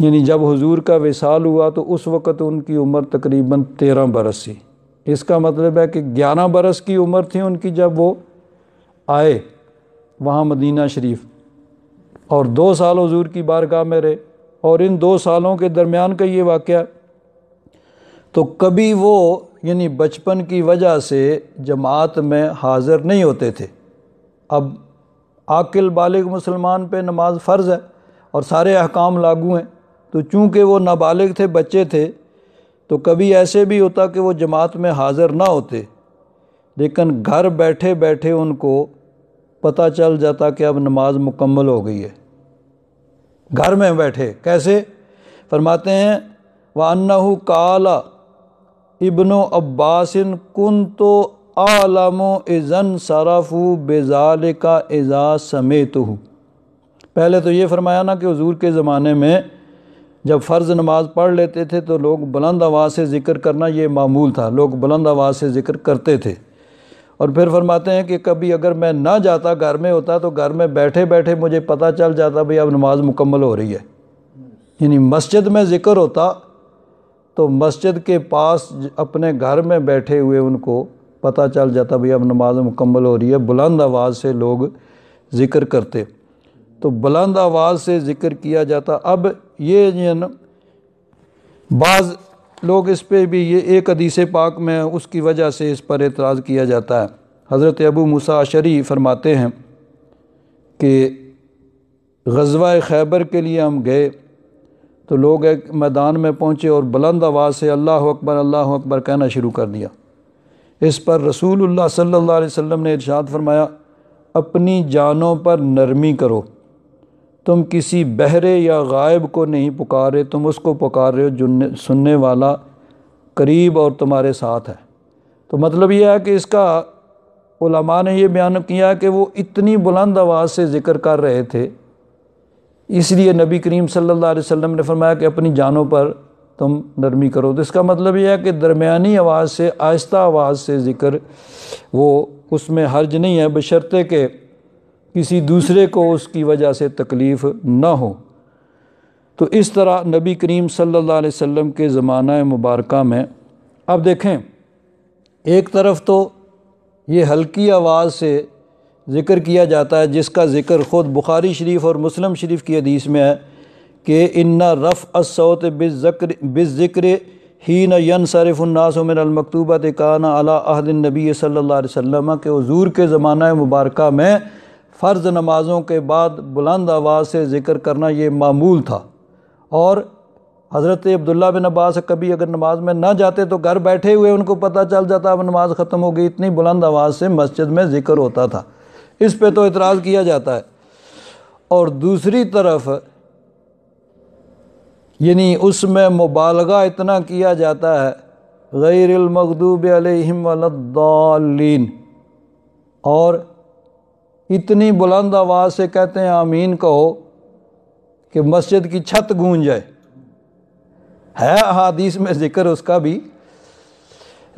यानी जब हुजूर का विसाल हुआ तो उस वक़्त उनकी उम्र तकरीबन तेरह बरस थी इसका मतलब है कि ग्यारह बरस की उम्र थी उनकी जब वो आए वहाँ मदीना शरीफ और दो साल हजूर की बारगाह में रहे और इन दो सालों के दरमियान का ये वाक़ तो कभी वो यानी बचपन की वजह से जमात में हाज़िर नहीं होते थे अब आकिल बालिग मुसलमान पे नमाज फ़र्ज़ है और सारे अहकाम लागू हैं तो चूँकि वो नाबालिग थे बच्चे थे तो कभी ऐसे भी होता कि वो जमात में हाज़िर ना होते लेकिन घर बैठे बैठे उनको पता चल जाता कि अब नमाज मुकम्मल हो गई है घर में बैठे कैसे फरमाते हैं वाना काला इब्नो अब्बासिन कुन तो आलम इज़न सराफ़ू बेजाल का एजाज़ समेत पहले तो ये फरमाया ना कि हजूर के ज़माने में जब फ़र्ज़ नमाज पढ़ लेते थे तो लोग बुलंद आवाज़ से ज़िक्र करना ये मामूल था लोग बुलंद आवाज़ से ज़िक्र करते थे और फिर फरमाते हैं कि कभी अगर मैं ना जाता घर में होता तो घर में बैठे बैठे मुझे पता चल जाता भाई अब नमाज मुकम्मल हो रही है यानी मस्जिद में ज़िक्र होता तो मस्जिद के पास अपने घर में बैठे हुए उनको पता चल जाता भाई अब नमाज मुकम्मल हो रही है बुलंद आवाज़ से लोग ज़िक्र करते तो बुलंद आवाज़ से ज़िक्र किया जाता अब ये बाज़ लोग इस पर भी ये एक अदीस पाक में उसकी वजह से इस पर एतराज़ किया जाता है हज़रत अबू मूसा शरी फरमाते हैं कि गजवा खैबर के लिए हम गए तो लोग एक मैदान में पहुँचे और बुलंद आवाज़ से अल्लाह अकबर अल्लाह अकबर कहना शुरू कर दिया इस पर रसूल सल्ला वम ने इर्शाद फरमाया अपनी जानों पर नरमी करो तुम किसी बहरे या गायब को नहीं पुकार रहे तुम उसको पुकार रहे हो जुन सुनने वाला करीब और तुम्हारे साथ है तो मतलब यह है कि इसका उलमा ने यह बयान किया कि वो इतनी बुलंद आवाज़ से ज़िक्र कर रहे थे इसलिए नबी करीम सल्लल्लाहु अलैहि वसल्लम ने फरमाया कि अपनी जानों पर तुम नरमी करो तो इसका मतलब यह है कि दरमियानी आवाज़ से आहिस्ता आवाज़ से ज़िक्र वो उसमें हर्ज नहीं है बशर्ते के किसी दूसरे को उसकी वजह से तकलीफ़ ना हो तो इस तरह नबी करीम सल्लल्लाहु अलैहि वसल्लम के ज़माना मुबारक में अब देखें एक तरफ तो ये हल्की आवाज़ से ज़िक्र किया जाता है जिसका ज़िक्र ख़ुद बुखारी शरीफ और मुस्लिम शरीफ की हदीस में है कि इन्ना रफ़ असौत बिज़िक्र बिज़िक्र ही न यन सरफ़ुन्नासमिनमकतूबत काना अला अहदिन नबी सल्ला वसम के हजूर के ज़माना मुबारक में फ़र्ज़ नमाज़ों के बाद बुलंद आवाज़ से ज़िक्र करना ये मामूल था और हज़रत अब्दुल्ला बिन अब्बास कभी अगर नमाज में ना जाते तो घर बैठे हुए उनको पता चल जाता अब नमाज़ ख़त्म हो गई इतनी बुलंद आवाज़ से मस्जिद में ज़िक्र होता था इस पर तो इतराज़ किया जाता है और दूसरी तरफ यानी उसमें मुबालगा इतना किया जाता है गैरमखदूब अलहमदीन और इतनी बुलंद आवाज़ से कहते हैं आमीन कहो कि मस्जिद की छत गूंज जाए है हादीस में ज़िक्र उसका भी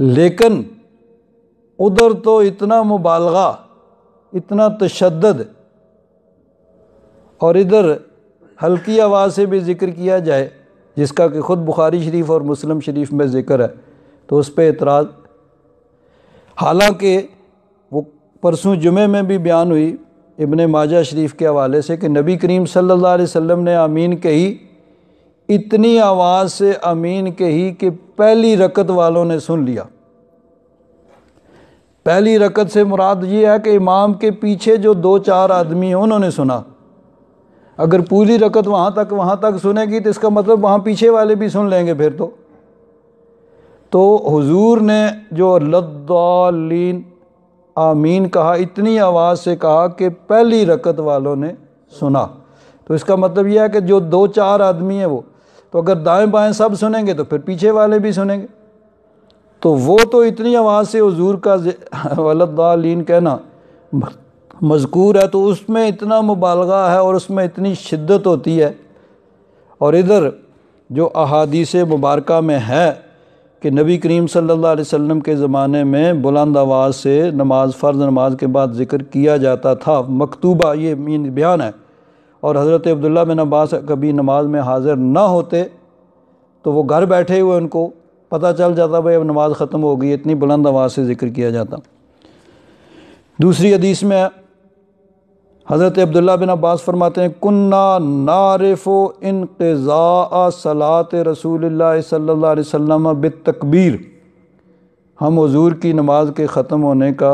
लेकिन उधर तो इतना मुबालगा इतना तशद और इधर हल्की आवाज़ से भी ज़िक्र किया जाए जिसका कि ख़ुद बुखारी शरीफ और मुस्लिम शरीफ में ज़िक्र है तो उस पर एतराज़ हालांकि वो परसों जुमे में भी बयान हुई इबन माजा शरीफ के हवाले से कि नबी करीम सल्लल्लाहु अलैहि वसल्लम ने अमीन कही इतनी आवाज़ से अमीन कही कि पहली रकत वालों ने सुन लिया पहली रकत से मुराद ये है कि इमाम के पीछे जो दो चार आदमी हैं उन्होंने सुना अगर पूरी रकत वहाँ तक वहाँ तक सुनेगी तो इसका मतलब वहाँ पीछे वाले भी सुन लेंगे फिर तो तो हुजूर ने जो लद्दालीन आमीन कहा इतनी आवाज़ से कहा कि पहली रकत वालों ने सुना तो इसका मतलब यह है कि जो दो चार आदमी हैं वो तो अगर दाएं बाएं सब सुनेंगे तो फिर पीछे वाले भी सुनेंगे तो वो तो इतनी आवाज़ से हजूर का वलदालीन कहना मजकूर है तो उसमें इतना मुबालगा है और उसमें इतनी शिद्दत होती है और इधर जो अहादीस मुबारक में है कि नबी करीम सल्लल्लाहु अलैहि वसल्लम के ज़माने में बुलंद आवाज़ से नमाज फ़र्ज़ नमाज के बाद ज़िक्र किया जाता था मकतूबा ये मीन बयान है और हज़रत अब्दुल्ला बिन अब्बास कभी नमाज में हाज़िर ना होते तो वो घर बैठे हुए उनको पता चल जाता भाई अब नमाज़ ख़त्म हो गई इतनी बुलंद आवाज़ से ज़िक्र किया जाता दूसरी हदीस में हज़रत अब्दुल्ला बिन अब्बास फरमाते हैं कुन्ना नारिफो इन सलात रसूल सल्ला वम हम हजूर की नमाज के ख़त्म होने का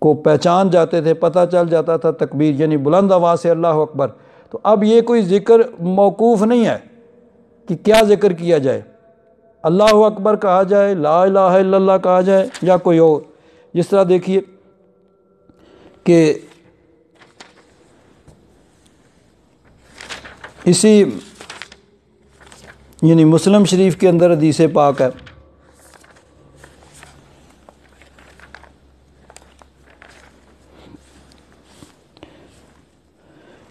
को पहचान जाते थे पता चल जाता था तकबीर यानी बुलंद आवाज़ से अल्लाह अकबर तो अब ये कोई ज़िक्र मौकूफ़ नहीं है कि क्या ज़िक्र किया जाए अल्लाह अकबर कहा जाए ला इलाहा इल्लल्लाह कहा जाए या कोई और जिस तरह देखिए कि इसी यानी मुस्लिम शरीफ के अंदर हदीस पाक है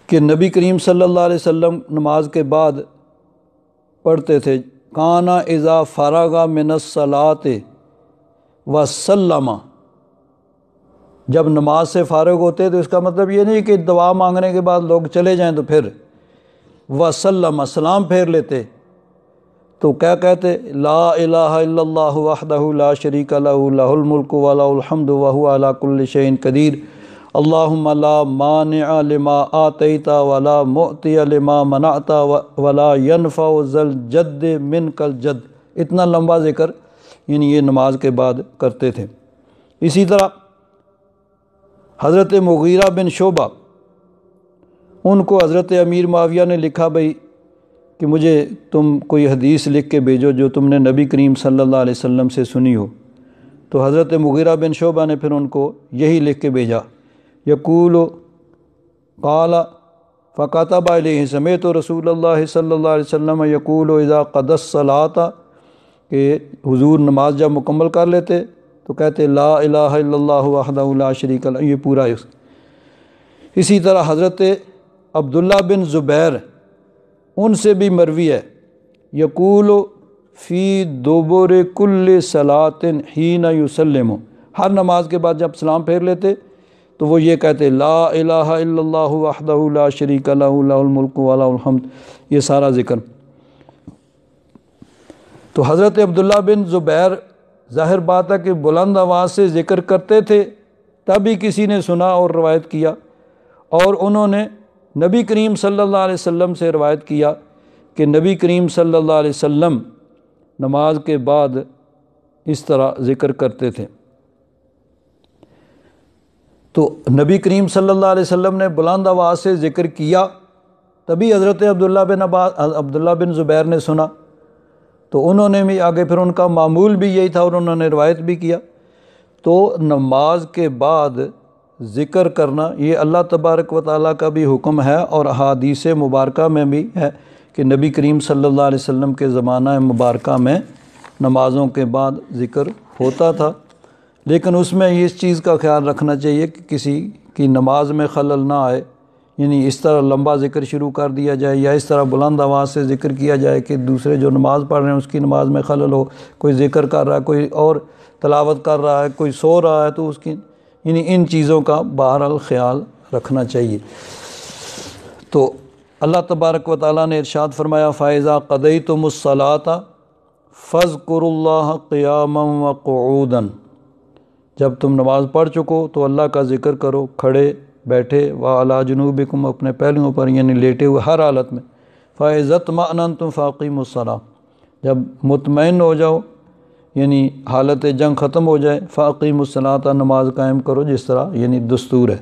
कि नबी करीम सल्लल्लाहु अलैहि वसल्लम नमाज के बाद पढ़ते थे काना इज़ा फ़रागा मिनसलात वसल्लमा जब नमाज से फ़ारग होते तो इसका मतलब ये नहीं कि दवा मांगने के बाद लोग चले जाएं तो फिर वसल्लम असलाम फेर लेते तो क्या कहते ला वहदा शरीक लाहमल्क वालाहमद वाहकुल्लिशन कदीर अल्लाम ला मान लमा आतता वला मोती लमा मनाता वला यनफ़ा जल जद मिन कल जद इतना लंबा ज़िक्र यानी ये नमाज के बाद करते थे इसी तरह हज़रत मुगीरा बिन शोबा उनको हज़रत अमीर माविया ने लिखा भाई कि मुझे तुम कोई हदीस लिख के भेजो जो तुमने नबी करीम सल्लल्लाहु अलैहि वसल्लम से सुनी हो तो हज़रत मुगीरा बिन शोबा ने फिर उनको यही लिख के भेजा यकूल काला समय तो रसूल सल्लाम यकूल इज़ा कदस सलाता के हुजूर नमाज जब मुकम्मल कर लेते तो कहते ला अला शरीक ये पूरा इसी तरह हज़रत अब्दुल्ला बिन ज़ुबैर उनसे भी मरवी है यकूल फ़ी दोबोर कुल सलातिन ही न युसलम हर नमाज के बाद जब सलाम फेर लेते तो वो ये कहते ला अला शरीक अल्लाक वालमद ये सारा ज़िक्र तो हज़रत अब्दुल्ला बिन ज़ुबैर ज़ाहिर बात है कि बुलंद आवाज़ से ज़िक्र करते थे तभी किसी ने सुना और रवायत किया और उन्होंने नबी करीम सल्लल्लाहु अलैहि वसल्लम से रवायत किया कि नबी करीम सल्लल्लाहु अलैहि वसल्लम नमाज के बाद इस तरह ज़िक्र करते थे तो नबी करीम सल्लल्लाहु अलैहि वसल्लम ने बुलंद आवाज़ से ज़िक्र किया तभी हज़रत अब्दुल्ला बिन अब्बा अब्दुल्ला बिन ज़ुबैर ने सुना तो उन्होंने भी आगे फिर उनका मामूल भी यही था और उन्होंने रवायत भी किया तो नमाज के बाद ज़िक्र करना ये अल्लाह तबारक व ताली का भी हुक्म है और अहादीस मुबारक में भी है कि नबी करीम सल्लल्लाहु अलैहि वसल्लम के ज़माना मुबारक में नमाज़ों के बाद ज़िक्र होता था लेकिन उसमें इस चीज़ का ख्याल रखना चाहिए कि किसी की नमाज में खलल ना आए यानी इस तरह लंबा जिक्र शुरू कर दिया जाए या इस तरह बुलंद आवाज़ से जिक्र किया जाए कि दूसरे जो नमाज़ पढ़ रहे हैं उसकी नमाज़ में खलल हो कोई जिक्र कर रहा है कोई और तलावत कर रहा है कोई सो रहा है तो उसकी यानी इन चीज़ों का बहरहाल ख्याल रखना चाहिए तो अल्लाह तबारक व ताली ने इरशाद फरमाया फ़ायज़ा कदई तो मुसलाता फ़ज़ कुरल्ला क़्याम व क़ूदन जब तुम नमाज़ पढ़ चुको तो अल्लाह का ज़िक्र करो खड़े बैठे व अला जनूबिकुम अपने पहलुओं पर यानी लेटे हुए हर हालत में फ़ायज़त मनन तुम फ़ाकी मुसला जब मुतमिन हो जाओ यानी हालत जंग ख़त्म हो जाए फाक़ी मुसलात नमाज कायम करो जिस तरह यानी दस्तूर है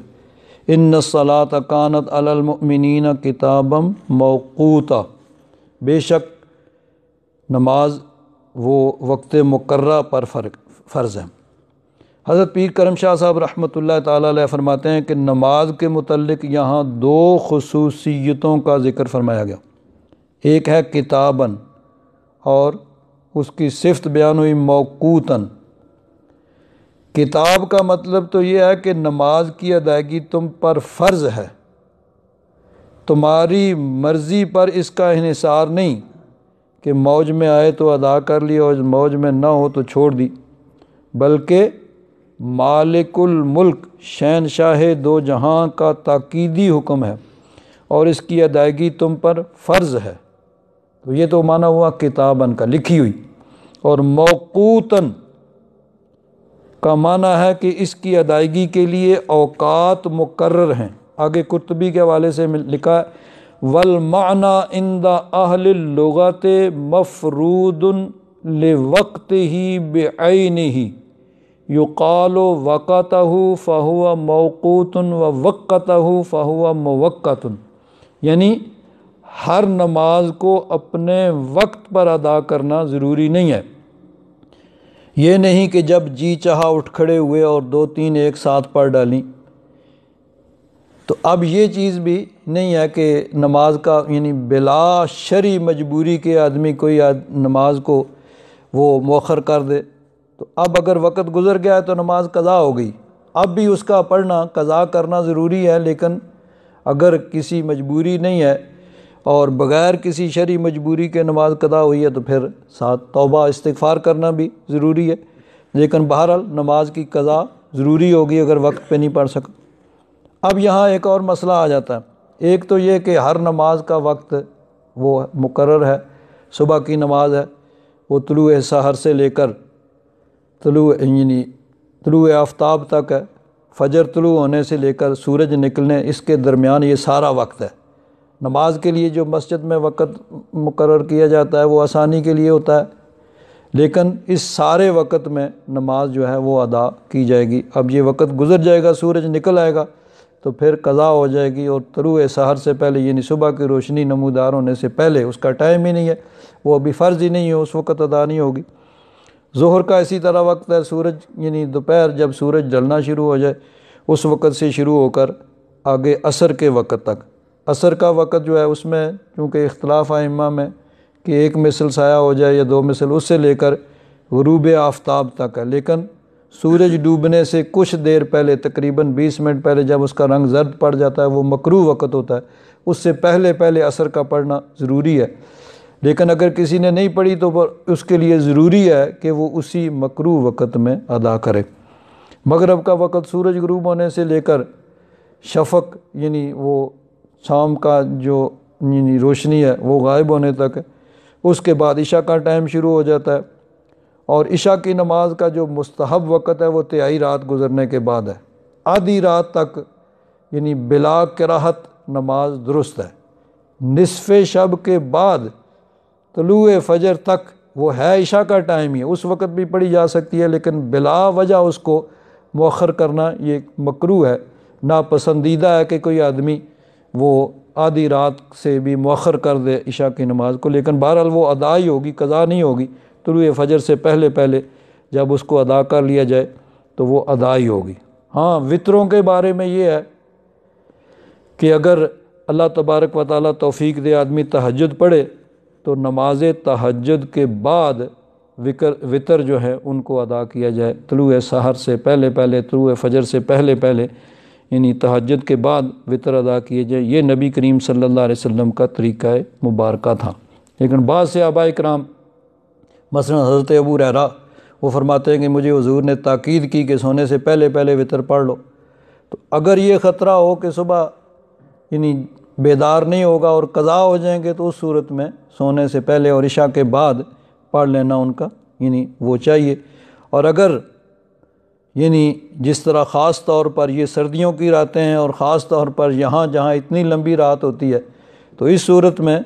इन सलात कानत अलमिन किताबम मौकूत बेशक नमाज वो वक्त मुकर्रा पर फ़र्क फ़र्ज़ है हज़रत पीर करम शाह साहब रहमत ला फरमाते हैं कि नमाज के मतलब यहाँ दो खसूसियतों का ज़िक्र फरमाया गया एक है किताबन और उसकी सिफ्त बयान हुई मौकूतन किताब का मतलब तो ये है कि नमाज की अदायगी तुम पर फ़र्ज़ है तुम्हारी मर्ज़ी पर इसका इसार नहीं कि मौज में आए तो अदा कर लिया और मौज में ना हो तो छोड़ दी बल्कि मालिकुल मुल्क शहन शाह दो जहां का ताकीदी हुक्म है और इसकी अदायगी तुम पर फ़र्ज़ है तो ये तो माना हुआ किताबन का लिखी हुई और मौकूतन का माना है कि इसकी अदायगी के लिए अवकात मुकर हैं आगे कुतबी के हवाले से लिखा वल माना इंदा अहल लगत मफरूद वक्त ही नहीं ही युकालो वक़त हो फ़ाह मौकूतन व वक़त हो फ़ाह मवक़तन यानी हर नमाज को अपने वक्त पर अदा करना ज़रूरी नहीं है ये नहीं कि जब जी चाह उठ खड़े हुए और दो तीन एक साथ पढ़ डाली तो अब ये चीज़ भी नहीं है कि नमाज का यानी बिला शरी मजबूरी के आदमी कोई आद, नमाज को वो मौखर कर दे तो अब अगर वक़्त गुज़र गया है तो नमाज कज़ा हो गई अब भी उसका पढ़ना कज़ा करना ज़रूरी है लेकिन अगर किसी मजबूरी नहीं है और बग़ैर किसी शरी मजबूरी के नमाज कदा हुई है तो फिर साथ तोबा इस्तफ़ार करना भी ज़रूरी है लेकिन बहरहाल नमाज की कज़ा ज़रूरी होगी अगर वक्त पे नहीं पढ़ सका अब यहाँ एक और मसला आ जाता है एक तो ये कि हर नमाज का वक्त वो मुकर है सुबह की नमाज है वो तलु सहर से लेकर तलु यानी तलु आफ्ताब तक है फजर तलु होने से लेकर सूरज निकलने इसके दरमियान ये सारा वक्त है नमाज के लिए जो मस्जिद में वक़्त मुकर किया जाता है वो आसानी के लिए होता है लेकिन इस सारे वक़्त में नमाज जो है वो अदा की जाएगी अब ये वक़्त गुजर जाएगा सूरज निकल आएगा तो फिर कज़ा हो जाएगी और तरुए सहर से पहले यानी सुबह की रोशनी नमूदार होने से पहले उसका टाइम ही नहीं है वो अभी फ़र्ज़ ही नहीं है उस वक़्त अदा नहीं होगी जोहर का इसी तरह वक्त है सूरज यानी दोपहर जब सूरज जलना शुरू हो जाए उस वक़्त से शुरू होकर आगे असर के वक़्त तक असर का वक़्त जो है उसमें चूँकि इख्तलाफ आइमा में कि एक मिसल साया हो जाए या दो मिसल उससे लेकर गरूब आफ्ताब तक है लेकिन सूरज डूबने से कुछ देर पहले तकरीबन 20 मिनट पहले जब उसका रंग जर्द पड़ जाता है वो मकरू वक़्त होता है उससे पहले पहले असर का पढ़ना ज़रूरी है लेकिन अगर किसी ने नहीं पढ़ी तो उसके लिए ज़रूरी है कि वो उसी मकरू वक़्त में अदा करे मगरब का वक़्त सूरज गरूब होने से लेकर शफक यानी वो शाम का जो रोशनी है वो गायब होने तक है उसके बाद इशा का टाइम शुरू हो जाता है और इशा की नमाज का जो मस्तहब वक़्त है वो त्याई रात गुजरने के बाद है आधी रात तक यानी बिला कराहत नमाज दुरुस्त है नसफ़ शब के बाद तलु फजर तक वो है इशा का टाइम ही उस वक़्त भी पढ़ी जा सकती है लेकिन बिला वजह उसको मौखर करना ये मकरू है नापसंदीदा है कि कोई आदमी वो आधी रात से भी मौखर कर दे इशा की नमाज को लेकिन बहरहाल वो अदा ही होगी कज़ा नहीं होगी तुरु फजर से पहले पहले जब उसको अदा कर लिया जाए तो वो अदा ही होगी हाँ वितरों के बारे में ये है कि अगर अल्लाह तबारक व ताली तोफ़ी दे आदमी तहजद पढ़े तो नमाज तहजद के बाद विकर वितर जो है उनको अदा किया जाए तलु सहर से पहले पहले तलु फजर से पहले पहले यानी तहजद के बाद वितर अदा किए जाएँ ये नबी करीम सल्ला वसम का तरीक़ा मुबारक था लेकिन बाद से आबा कराम मसला हज़रत अबू रहरा वो फरमाते हैं कि मुझे हजूर ने ताक़द की कि सोने से पहले पहले वितर पढ़ लो तो अगर ये ख़तरा हो कि सुबह यानी बेदार नहीं होगा और कज़ा हो जाएंगे तो उस सूरत में सोने से पहले और इशा के बाद पढ़ लेना उनका यानी वो चाहिए और अगर यानी जिस तरह ख़ास तौर पर ये सर्दियों की रातें हैं और ख़ास तौर पर यहाँ जहाँ इतनी लंबी रात होती है तो इस सूरत में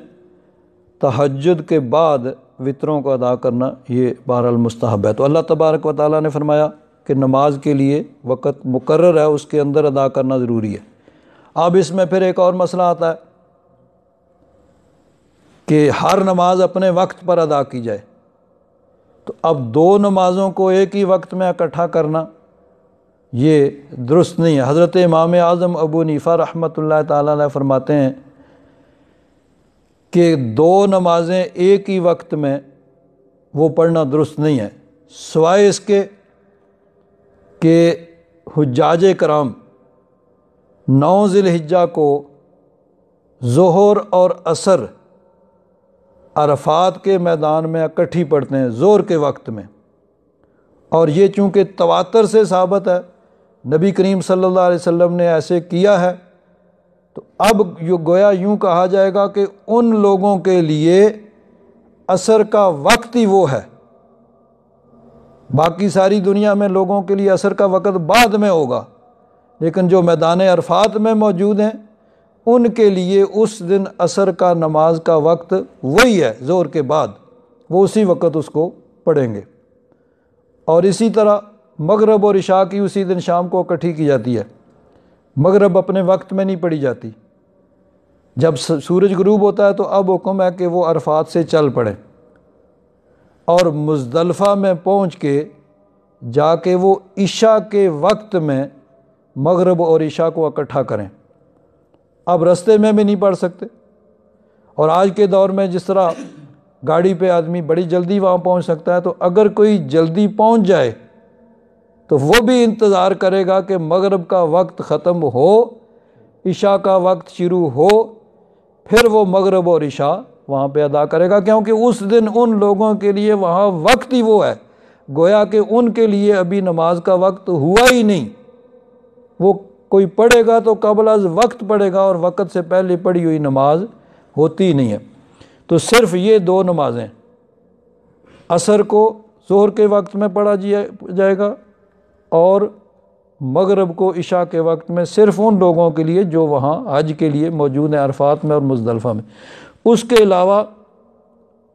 तहजद के बाद वितरों को अदा करना ये बहरहाल मुस्तहब है तो अल्लाह तबारक व ताली ने फरमाया कि नमाज के लिए वक़्त मुकर है उसके अंदर अदा करना ज़रूरी है अब इसमें फिर एक और मसला आता है कि हर नमाज अपने वक्त पर अदा की जाए तो अब दो नमाज़ों को एक ही वक्त में इकट्ठा करना ये दुरुस्त नहीं है हज़रत इमाम आज़म अबू नीफ़ा रहमत ताली फरमाते हैं कि दो नमाज़ें एक ही वक्त में वो पढ़ना दुरुस्त नहीं है सवाए इसके कि हजाज कराम नौ ज़िलहिजा को जहर और असर अरफात के मैदान में इकट्ठी पढ़ते हैं ज़ोर के वक्त में और ये चूँकि तवातर से साबित है नबी करीम सल्लल्लाहु अलैहि वसल्लम ने ऐसे किया है तो अब यो गोया यूँ कहा जाएगा कि उन लोगों के लिए असर का वक्त ही वो है बाकी सारी दुनिया में लोगों के लिए असर का वक्त बाद में होगा लेकिन जो मैदान अरफात में मौजूद हैं उनके लिए उस दिन असर का नमाज का वक्त वही है ज़ोर के बाद वो उसी वक्त उसको पढ़ेंगे और इसी तरह मगरब और इशा की उसी दिन शाम को इकट्ठी की जाती है मगरब अपने वक्त में नहीं पड़ी जाती जब सूरज गरूब होता है तो अब हुक्म है कि वो अरफात से चल पड़े और मुजदलफ़ा में पहुँच के जाके वो इशा के वक्त में मगरब और इशा को इकट्ठा करें अब रस्ते में भी नहीं पढ़ सकते और आज के दौर में जिस तरह गाड़ी पे आदमी बड़ी जल्दी वहाँ पहुँच सकता है तो अगर कोई जल्दी पहुँच जाए तो वो भी इंतज़ार करेगा कि मगरब का वक्त ख़त्म हो इशा का वक्त शुरू हो फिर वो मगरब और इशा वहाँ पे अदा करेगा क्योंकि उस दिन उन लोगों के लिए वहाँ वक्त ही वो है गोया कि उनके लिए अभी नमाज का वक्त हुआ ही नहीं वो कोई पढ़ेगा तो कबल अज वक्त पढ़ेगा और वक़्त से पहले पढ़ी हुई नमाज होती नहीं है तो सिर्फ ये दो नमाज़ें असर को जोहर के वक्त में पढ़ा जाएगा और मगरब को इशा के वक्त में सिर्फ़ उन लोगों के लिए जो वहाँ हज के लिए मौजूद हैं अरफात में और मुजदलफ़ा में उसके अलावा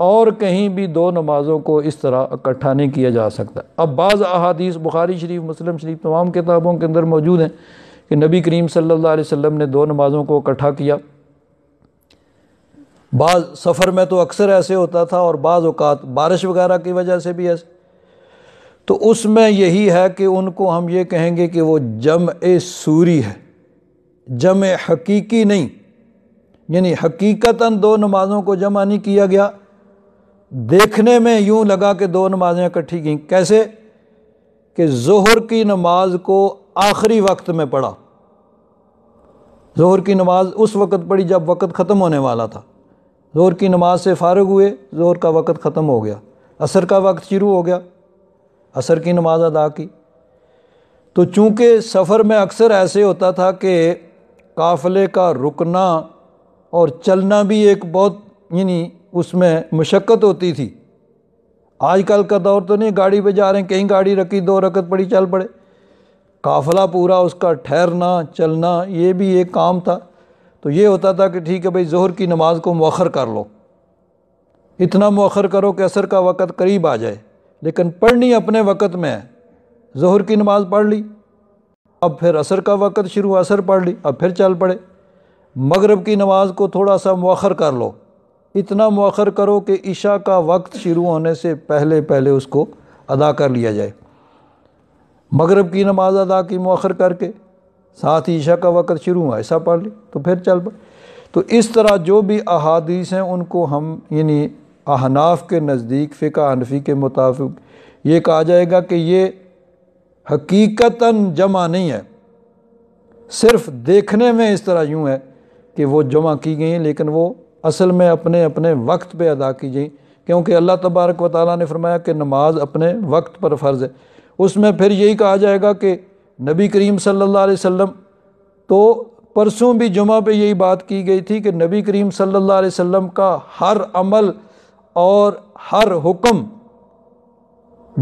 और कहीं भी दो नमाज़ों को इस तरह इकट्ठा नहीं किया जा सकता अब बाज़ अहादीस बुखारी शरीफ मुस्लिम शरीफ तमाम किताबों के अंदर मौजूद हैं कि नबी करीम सल्लल्लाहु अलैहि वसल्लम ने दो नमाज़ों को इकट्ठा किया बाज़ सफ़र में तो अक्सर ऐसे होता था और बाज़ अवत बारिश वगैरह की वजह से भी ऐसे तो उसमें यही है कि उनको हम ये कहेंगे कि वो जम ए सूरी है जम हकीकी नहीं यानी हकीकता दो नमाज़ों को जमा नहीं किया गया देखने में यूँ लगा कि दो नमाज़ें इकट्ठी गईं कैसे कि जहर की नमाज को आखिरी वक्त में पढ़ा जहर की नमाज उस वक़्त पढ़ी जब वक़्त ख़त्म होने वाला था जहर की नमाज से फारग हुए जहर का वक़्त ख़त्म हो गया असर का वक्त शुरू हो गया असर की नमाज़ अदा की तो चूँकि सफ़र में अक्सर ऐसे होता था कि काफ़िले का रुकना और चलना भी एक बहुत यानी उसमें मशक्क़त होती थी आजकल का दौर तो नहीं गाड़ी पे जा रहे हैं कहीं गाड़ी रखी दो रकत पड़ी चल पड़े काफ़िला पूरा उसका ठहरना चलना ये भी एक काम था तो ये होता था कि ठीक है भाई जहर की नमाज़ को मौखर कर लो इतना मौखर करो कि असर का वक़्त करीब आ जाए लेकिन पढ़नी अपने वक़्त में जहर की नमाज़ पढ़ ली अब फिर असर का वक़्त शुरू असर पढ़ ली अब फिर चल पड़े मगरब की नमाज को थोड़ा सा मौखर कर लो इतना मौखर करो कि ईशा का वक्त शुरू होने से पहले पहले उसको अदा कर लिया जाए मगरब की नमाज अदा की मौखर करके साथ ही ईशा का वक़्त शुरू हुआ ऐसा पढ़ ली तो फिर चल पड़े तो इस तरह जो भी अहादीस हैं उनको हम यानी अहनाफ के नज़दीक फ़िका हनफी के मुताबिक ये कहा जाएगा कि ये हकीकता जमा नहीं है सिर्फ देखने में इस तरह यूँ है कि वो जमा की गई हैं लेकिन वो असल में अपने अपने वक्त पे अदा की गई क्योंकि अल्लाह तबारक व ताली ने फरमाया कि नमाज अपने वक्त पर फ़र्ज़ है उसमें फिर यही कहा जाएगा कि नबी करीम सल्ला वम तो परसों भी जुमा पे यही बात की गई थी कि नबी करीम सल्ला वम का हर अमल और हर हुक्म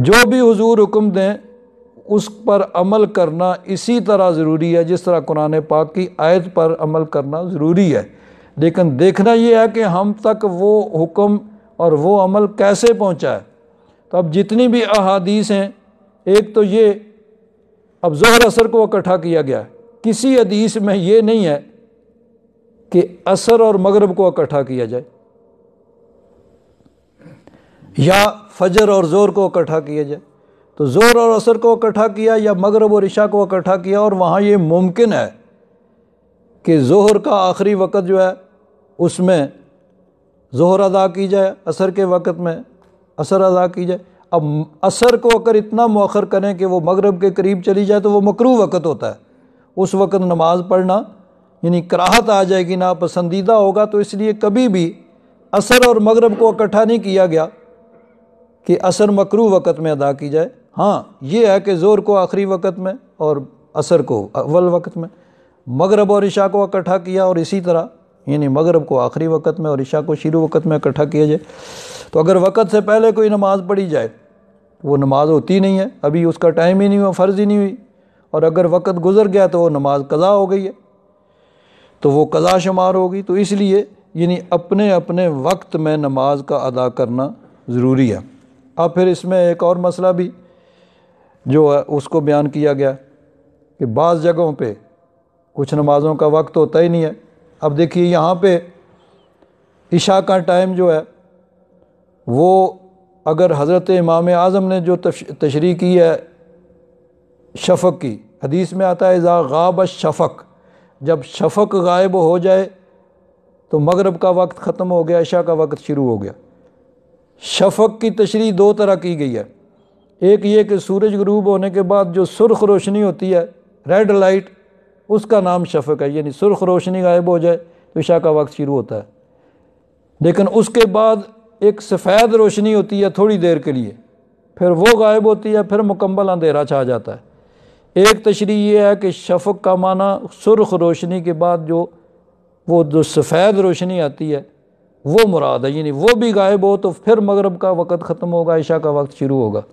जो भी हुजूर हुक्म दें उस पर अमल करना इसी तरह ज़रूरी है जिस तरह कुरान पाक की आयत पर अमल करना ज़रूरी है लेकिन देखना यह है कि हम तक वो हुक्म और वो अमल कैसे पहुँचा है तो अब जितनी भी अहादीस हैं एक तो ये अब जहर असर को इकट्ठा किया गया है किसी हदीस में ये नहीं है कि असर और मगरब को इकट्ठा किया जाए या फजर और ज़ोर को इकट्ठा किया जाए तो ज़ोर और असर को इकट्ठा किया या मगरब और इशा को इकट्ठा किया और वहाँ ये मुमकिन है कि जोहर का आखिरी वक़्त जो है उसमें जोहर अदा की जाए असर के वक़्त में असर अदा की जाए अब असर को अगर इतना मौखर करें कि वो मगरब के करीब चली जाए तो वो मकरू वक़्त होता है उस वक़्त नमाज़ पढ़ना यानी कराहत आ जाएगी नापसंदीदा होगा तो इसलिए कभी भी असर और मगरब को इकट्ठा नहीं किया गया कि असर मकरू वक़्त में अदा की जाए हाँ ये है कि ज़ोर को आखिरी वक़्त में और असर को अव्वल वक़्त में मगरब और इशा को इकट्ठा किया और इसी तरह यानी मगरब को आखिरी वक़्त में और इशा को शुरू वक़्त में इकट्ठा किया जाए तो अगर वक़्त से पहले कोई नमाज़ पढ़ी जाए तो वो नमाज़ होती नहीं है अभी उसका टाइम ही नहीं हुआ फ़र्ज़ ही नहीं हुई और अगर वक़्त गुजर गया तो वो नमाज कज़ा हो गई है तो वो कज़ा शुमार होगी तो इसलिए यानी अपने अपने वक्त में नमाज का अदा करना ज़रूरी है अब फिर इसमें एक और मसला भी जो है उसको बयान किया गया कि बाज़ जगहों पे कुछ नमाज़ों का वक्त तो होता ही नहीं है अब देखिए यहाँ पे इशा का टाइम जो है वो अगर हज़रत इमाम आज़म ने जो तशरी की है शफ़क की हदीस में आता है इज़ा गाब शफ़क जब शफ़क गायब हो जाए तो मगरब का वक्त ख़त्म हो गया इशा का वक्त शुरू हो गया शफक की तशरी दो तरह की गई है एक ये कि सूरज गरूब होने के बाद जो सुर्ख रोशनी होती है रेड लाइट उसका नाम शफक है यानी सुर्ख रोशनी गायब हो जाए तो ईशा का वक्त शुरू होता है लेकिन उसके बाद एक सफ़ेद रोशनी होती है थोड़ी देर के लिए फिर वो गायब होती है फिर मुकम्मल अंधेरा छा जाता है एक तशरी ये है कि शफक का माना सुर्ख रोशनी के बाद जो वो जो सफ़ेद रोशनी आती है वो मुराद है यानी वो भी गायब हो तो फिर मगरब का वक़्त ख़त्म होगा ईशा का वक्त शुरू होगा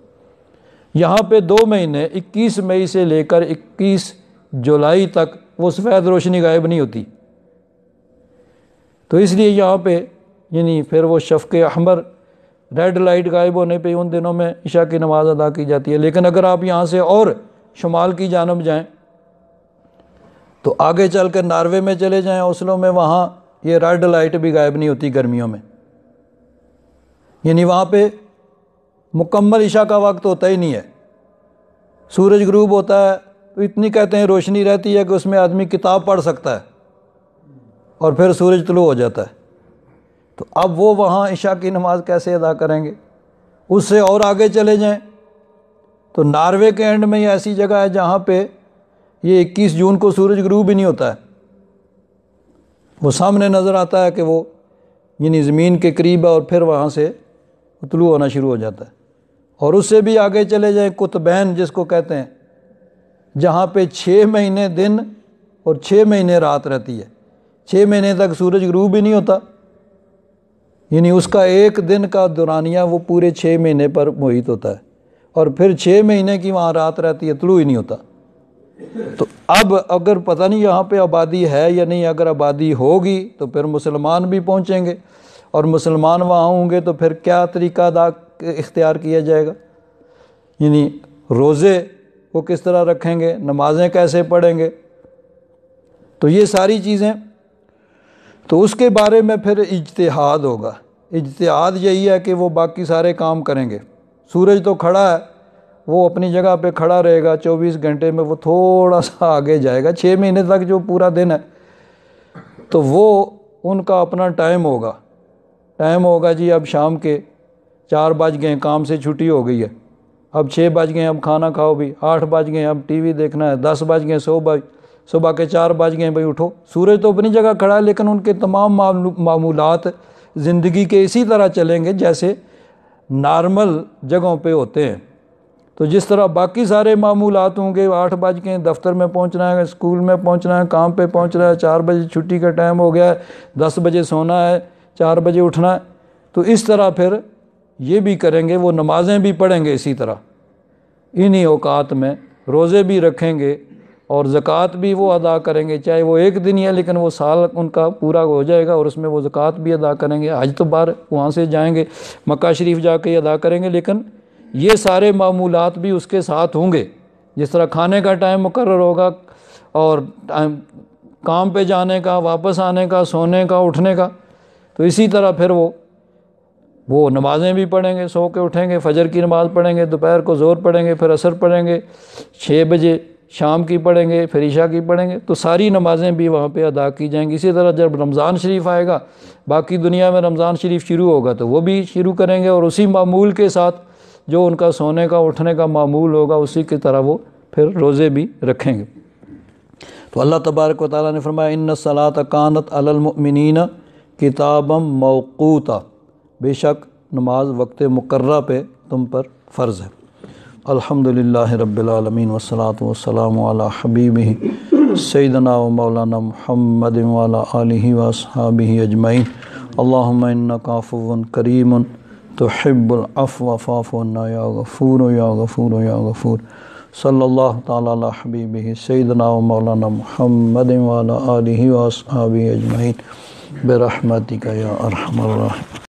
यहाँ पे दो महीने 21 मई से लेकर 21 जुलाई तक वो सफ़ेद रोशनी गायब नहीं होती तो इसलिए यहाँ पे यानी फिर वो शफ़ अहमर रेड लाइट गायब होने पे उन दिनों में ईशा की नमाज़ अदा की जाती है लेकिन अगर आप यहाँ से और शुमाल की जानब जाएँ तो आगे चल कर नार्वे में चले जाएँ ओस्लो में वहाँ ये रेड लाइट भी गायब नहीं होती गर्मियों में यानी वहाँ पे मुकम्मल ईशा का वक्त होता ही नहीं है सूरज ग्रूब होता है तो इतनी कहते हैं रोशनी रहती है कि उसमें आदमी किताब पढ़ सकता है और फिर सूरज तलु हो जाता है तो अब वो वहाँ ईशा की नमाज़ कैसे अदा करेंगे उससे और आगे चले जाएं तो नार्वे के एंड में ही ऐसी जगह है जहाँ पे ये 21 जून को सूरज ग्रूब भी नहीं होता है वो सामने नज़र आता है कि वो यानी ज़मीन के करीब है और फिर वहाँ से उतलू होना शुरू हो जाता है और उससे भी आगे चले जाएँ कुतबैन जिसको कहते हैं जहाँ पे छः महीने दिन और छः महीने रात रहती है छः महीने तक सूरज ग्रूब भी नहीं होता यानी उसका एक दिन का दुरानिया वो पूरे छः महीने पर मोहित होता है और फिर छः महीने की वहाँ रात रहती है तुलू ही नहीं होता तो अब अगर पता नहीं यहाँ पे आबादी है या नहीं अगर आबादी होगी तो फिर मुसलमान भी पहुँचेंगे और मुसलमान वहाँ होंगे तो फिर क्या तरीका अदा इख्तियार किया जाएगा यानी रोज़े वो किस तरह रखेंगे नमाज़ें कैसे पढ़ेंगे तो ये सारी चीज़ें तो उसके बारे में फिर इजतहाद होगा इजतहाद यही है कि वो बाकी सारे काम करेंगे सूरज तो खड़ा है वो अपनी जगह पे खड़ा रहेगा 24 घंटे में वो थोड़ा सा आगे जाएगा छः महीने तक जो पूरा दिन है तो वो उनका अपना टाइम होगा टाइम होगा जी अब शाम के चार बज गए काम से छुट्टी हो गई है अब छः बज गए अब खाना खाओ भी आठ बज गए अब टीवी देखना है दस बज गए सौ बज सुबह के चार बज गए भाई उठो सूरज तो अपनी जगह खड़ा है लेकिन उनके तमाम मामूलत ज़िंदगी के इसी तरह चलेंगे जैसे नॉर्मल जगहों पे होते हैं तो जिस तरह बाकी सारे मामूलत होंगे आठ बज के दफ्तर में पहुंचना है स्कूल में पहुंचना है काम पे पहुंचना है चार बजे छुट्टी का टाइम हो गया है दस बजे सोना है चार बजे उठना है तो इस तरह फिर ये भी करेंगे वो नमाज़ें भी पढ़ेंगे इसी तरह इन्हीं अवकात में रोज़े भी रखेंगे और ज़क़़त भी वो अदा करेंगे चाहे वो एक दिन ही है लेकिन वो साल उनका पूरा हो जाएगा और उसमें वो ज़क़़त भी अदा करेंगे आज तो बार वहाँ से जाएंगे मक्का शरीफ जाके अदा करेंगे लेकिन ये सारे मामूलत भी उसके साथ होंगे जिस तरह खाने का टाइम मुकर होगा और काम पे जाने का वापस आने का सोने का उठने का तो इसी तरह फिर वो वो नमाज़ें भी पढ़ेंगे सो के उठेंगे फजर की नमाज़ पढ़ेंगे दोपहर को जोर पढ़ेंगे फिर असर पढ़ेंगे छः बजे शाम की पढ़ेंगे फिर ईशा की पढ़ेंगे तो सारी नमाज़ें भी वहाँ पे अदा की जाएंगी इसी तरह जब रमज़ान शरीफ आएगा बाकी दुनिया में रमज़ान शरीफ शुरू होगा तो वो भी शुरू करेंगे और उसी मामूल के साथ जो उनका सोने का उठने का मामूल होगा उसी की तरह वो फिर रोज़े भी रखेंगे तो अल्लाह तबारक वाली ने फरमाया इन सलात कानत अलमिन किताबम मौकूता बेशक नमाज वक्त मुकर्रा पे तुम पर फ़र्ज़ है अल्हम्दुलिल्लाह रब्बिलालमीन वसलात वसलाम वाला हबीब सैदना व मौलाना महमद वाला आलि वसहाबी अजमैन अल्लाम काफ़ुन करीमन तो हिब्बुलफ़ फ़ाफ़ुन्ना या गफ़ूर या गफ़ूर या गफ़ूर सल्ला तबीब सैदना मौलाना महमद वाला आलि वसहाबी अजमैन बरहमत या अरहम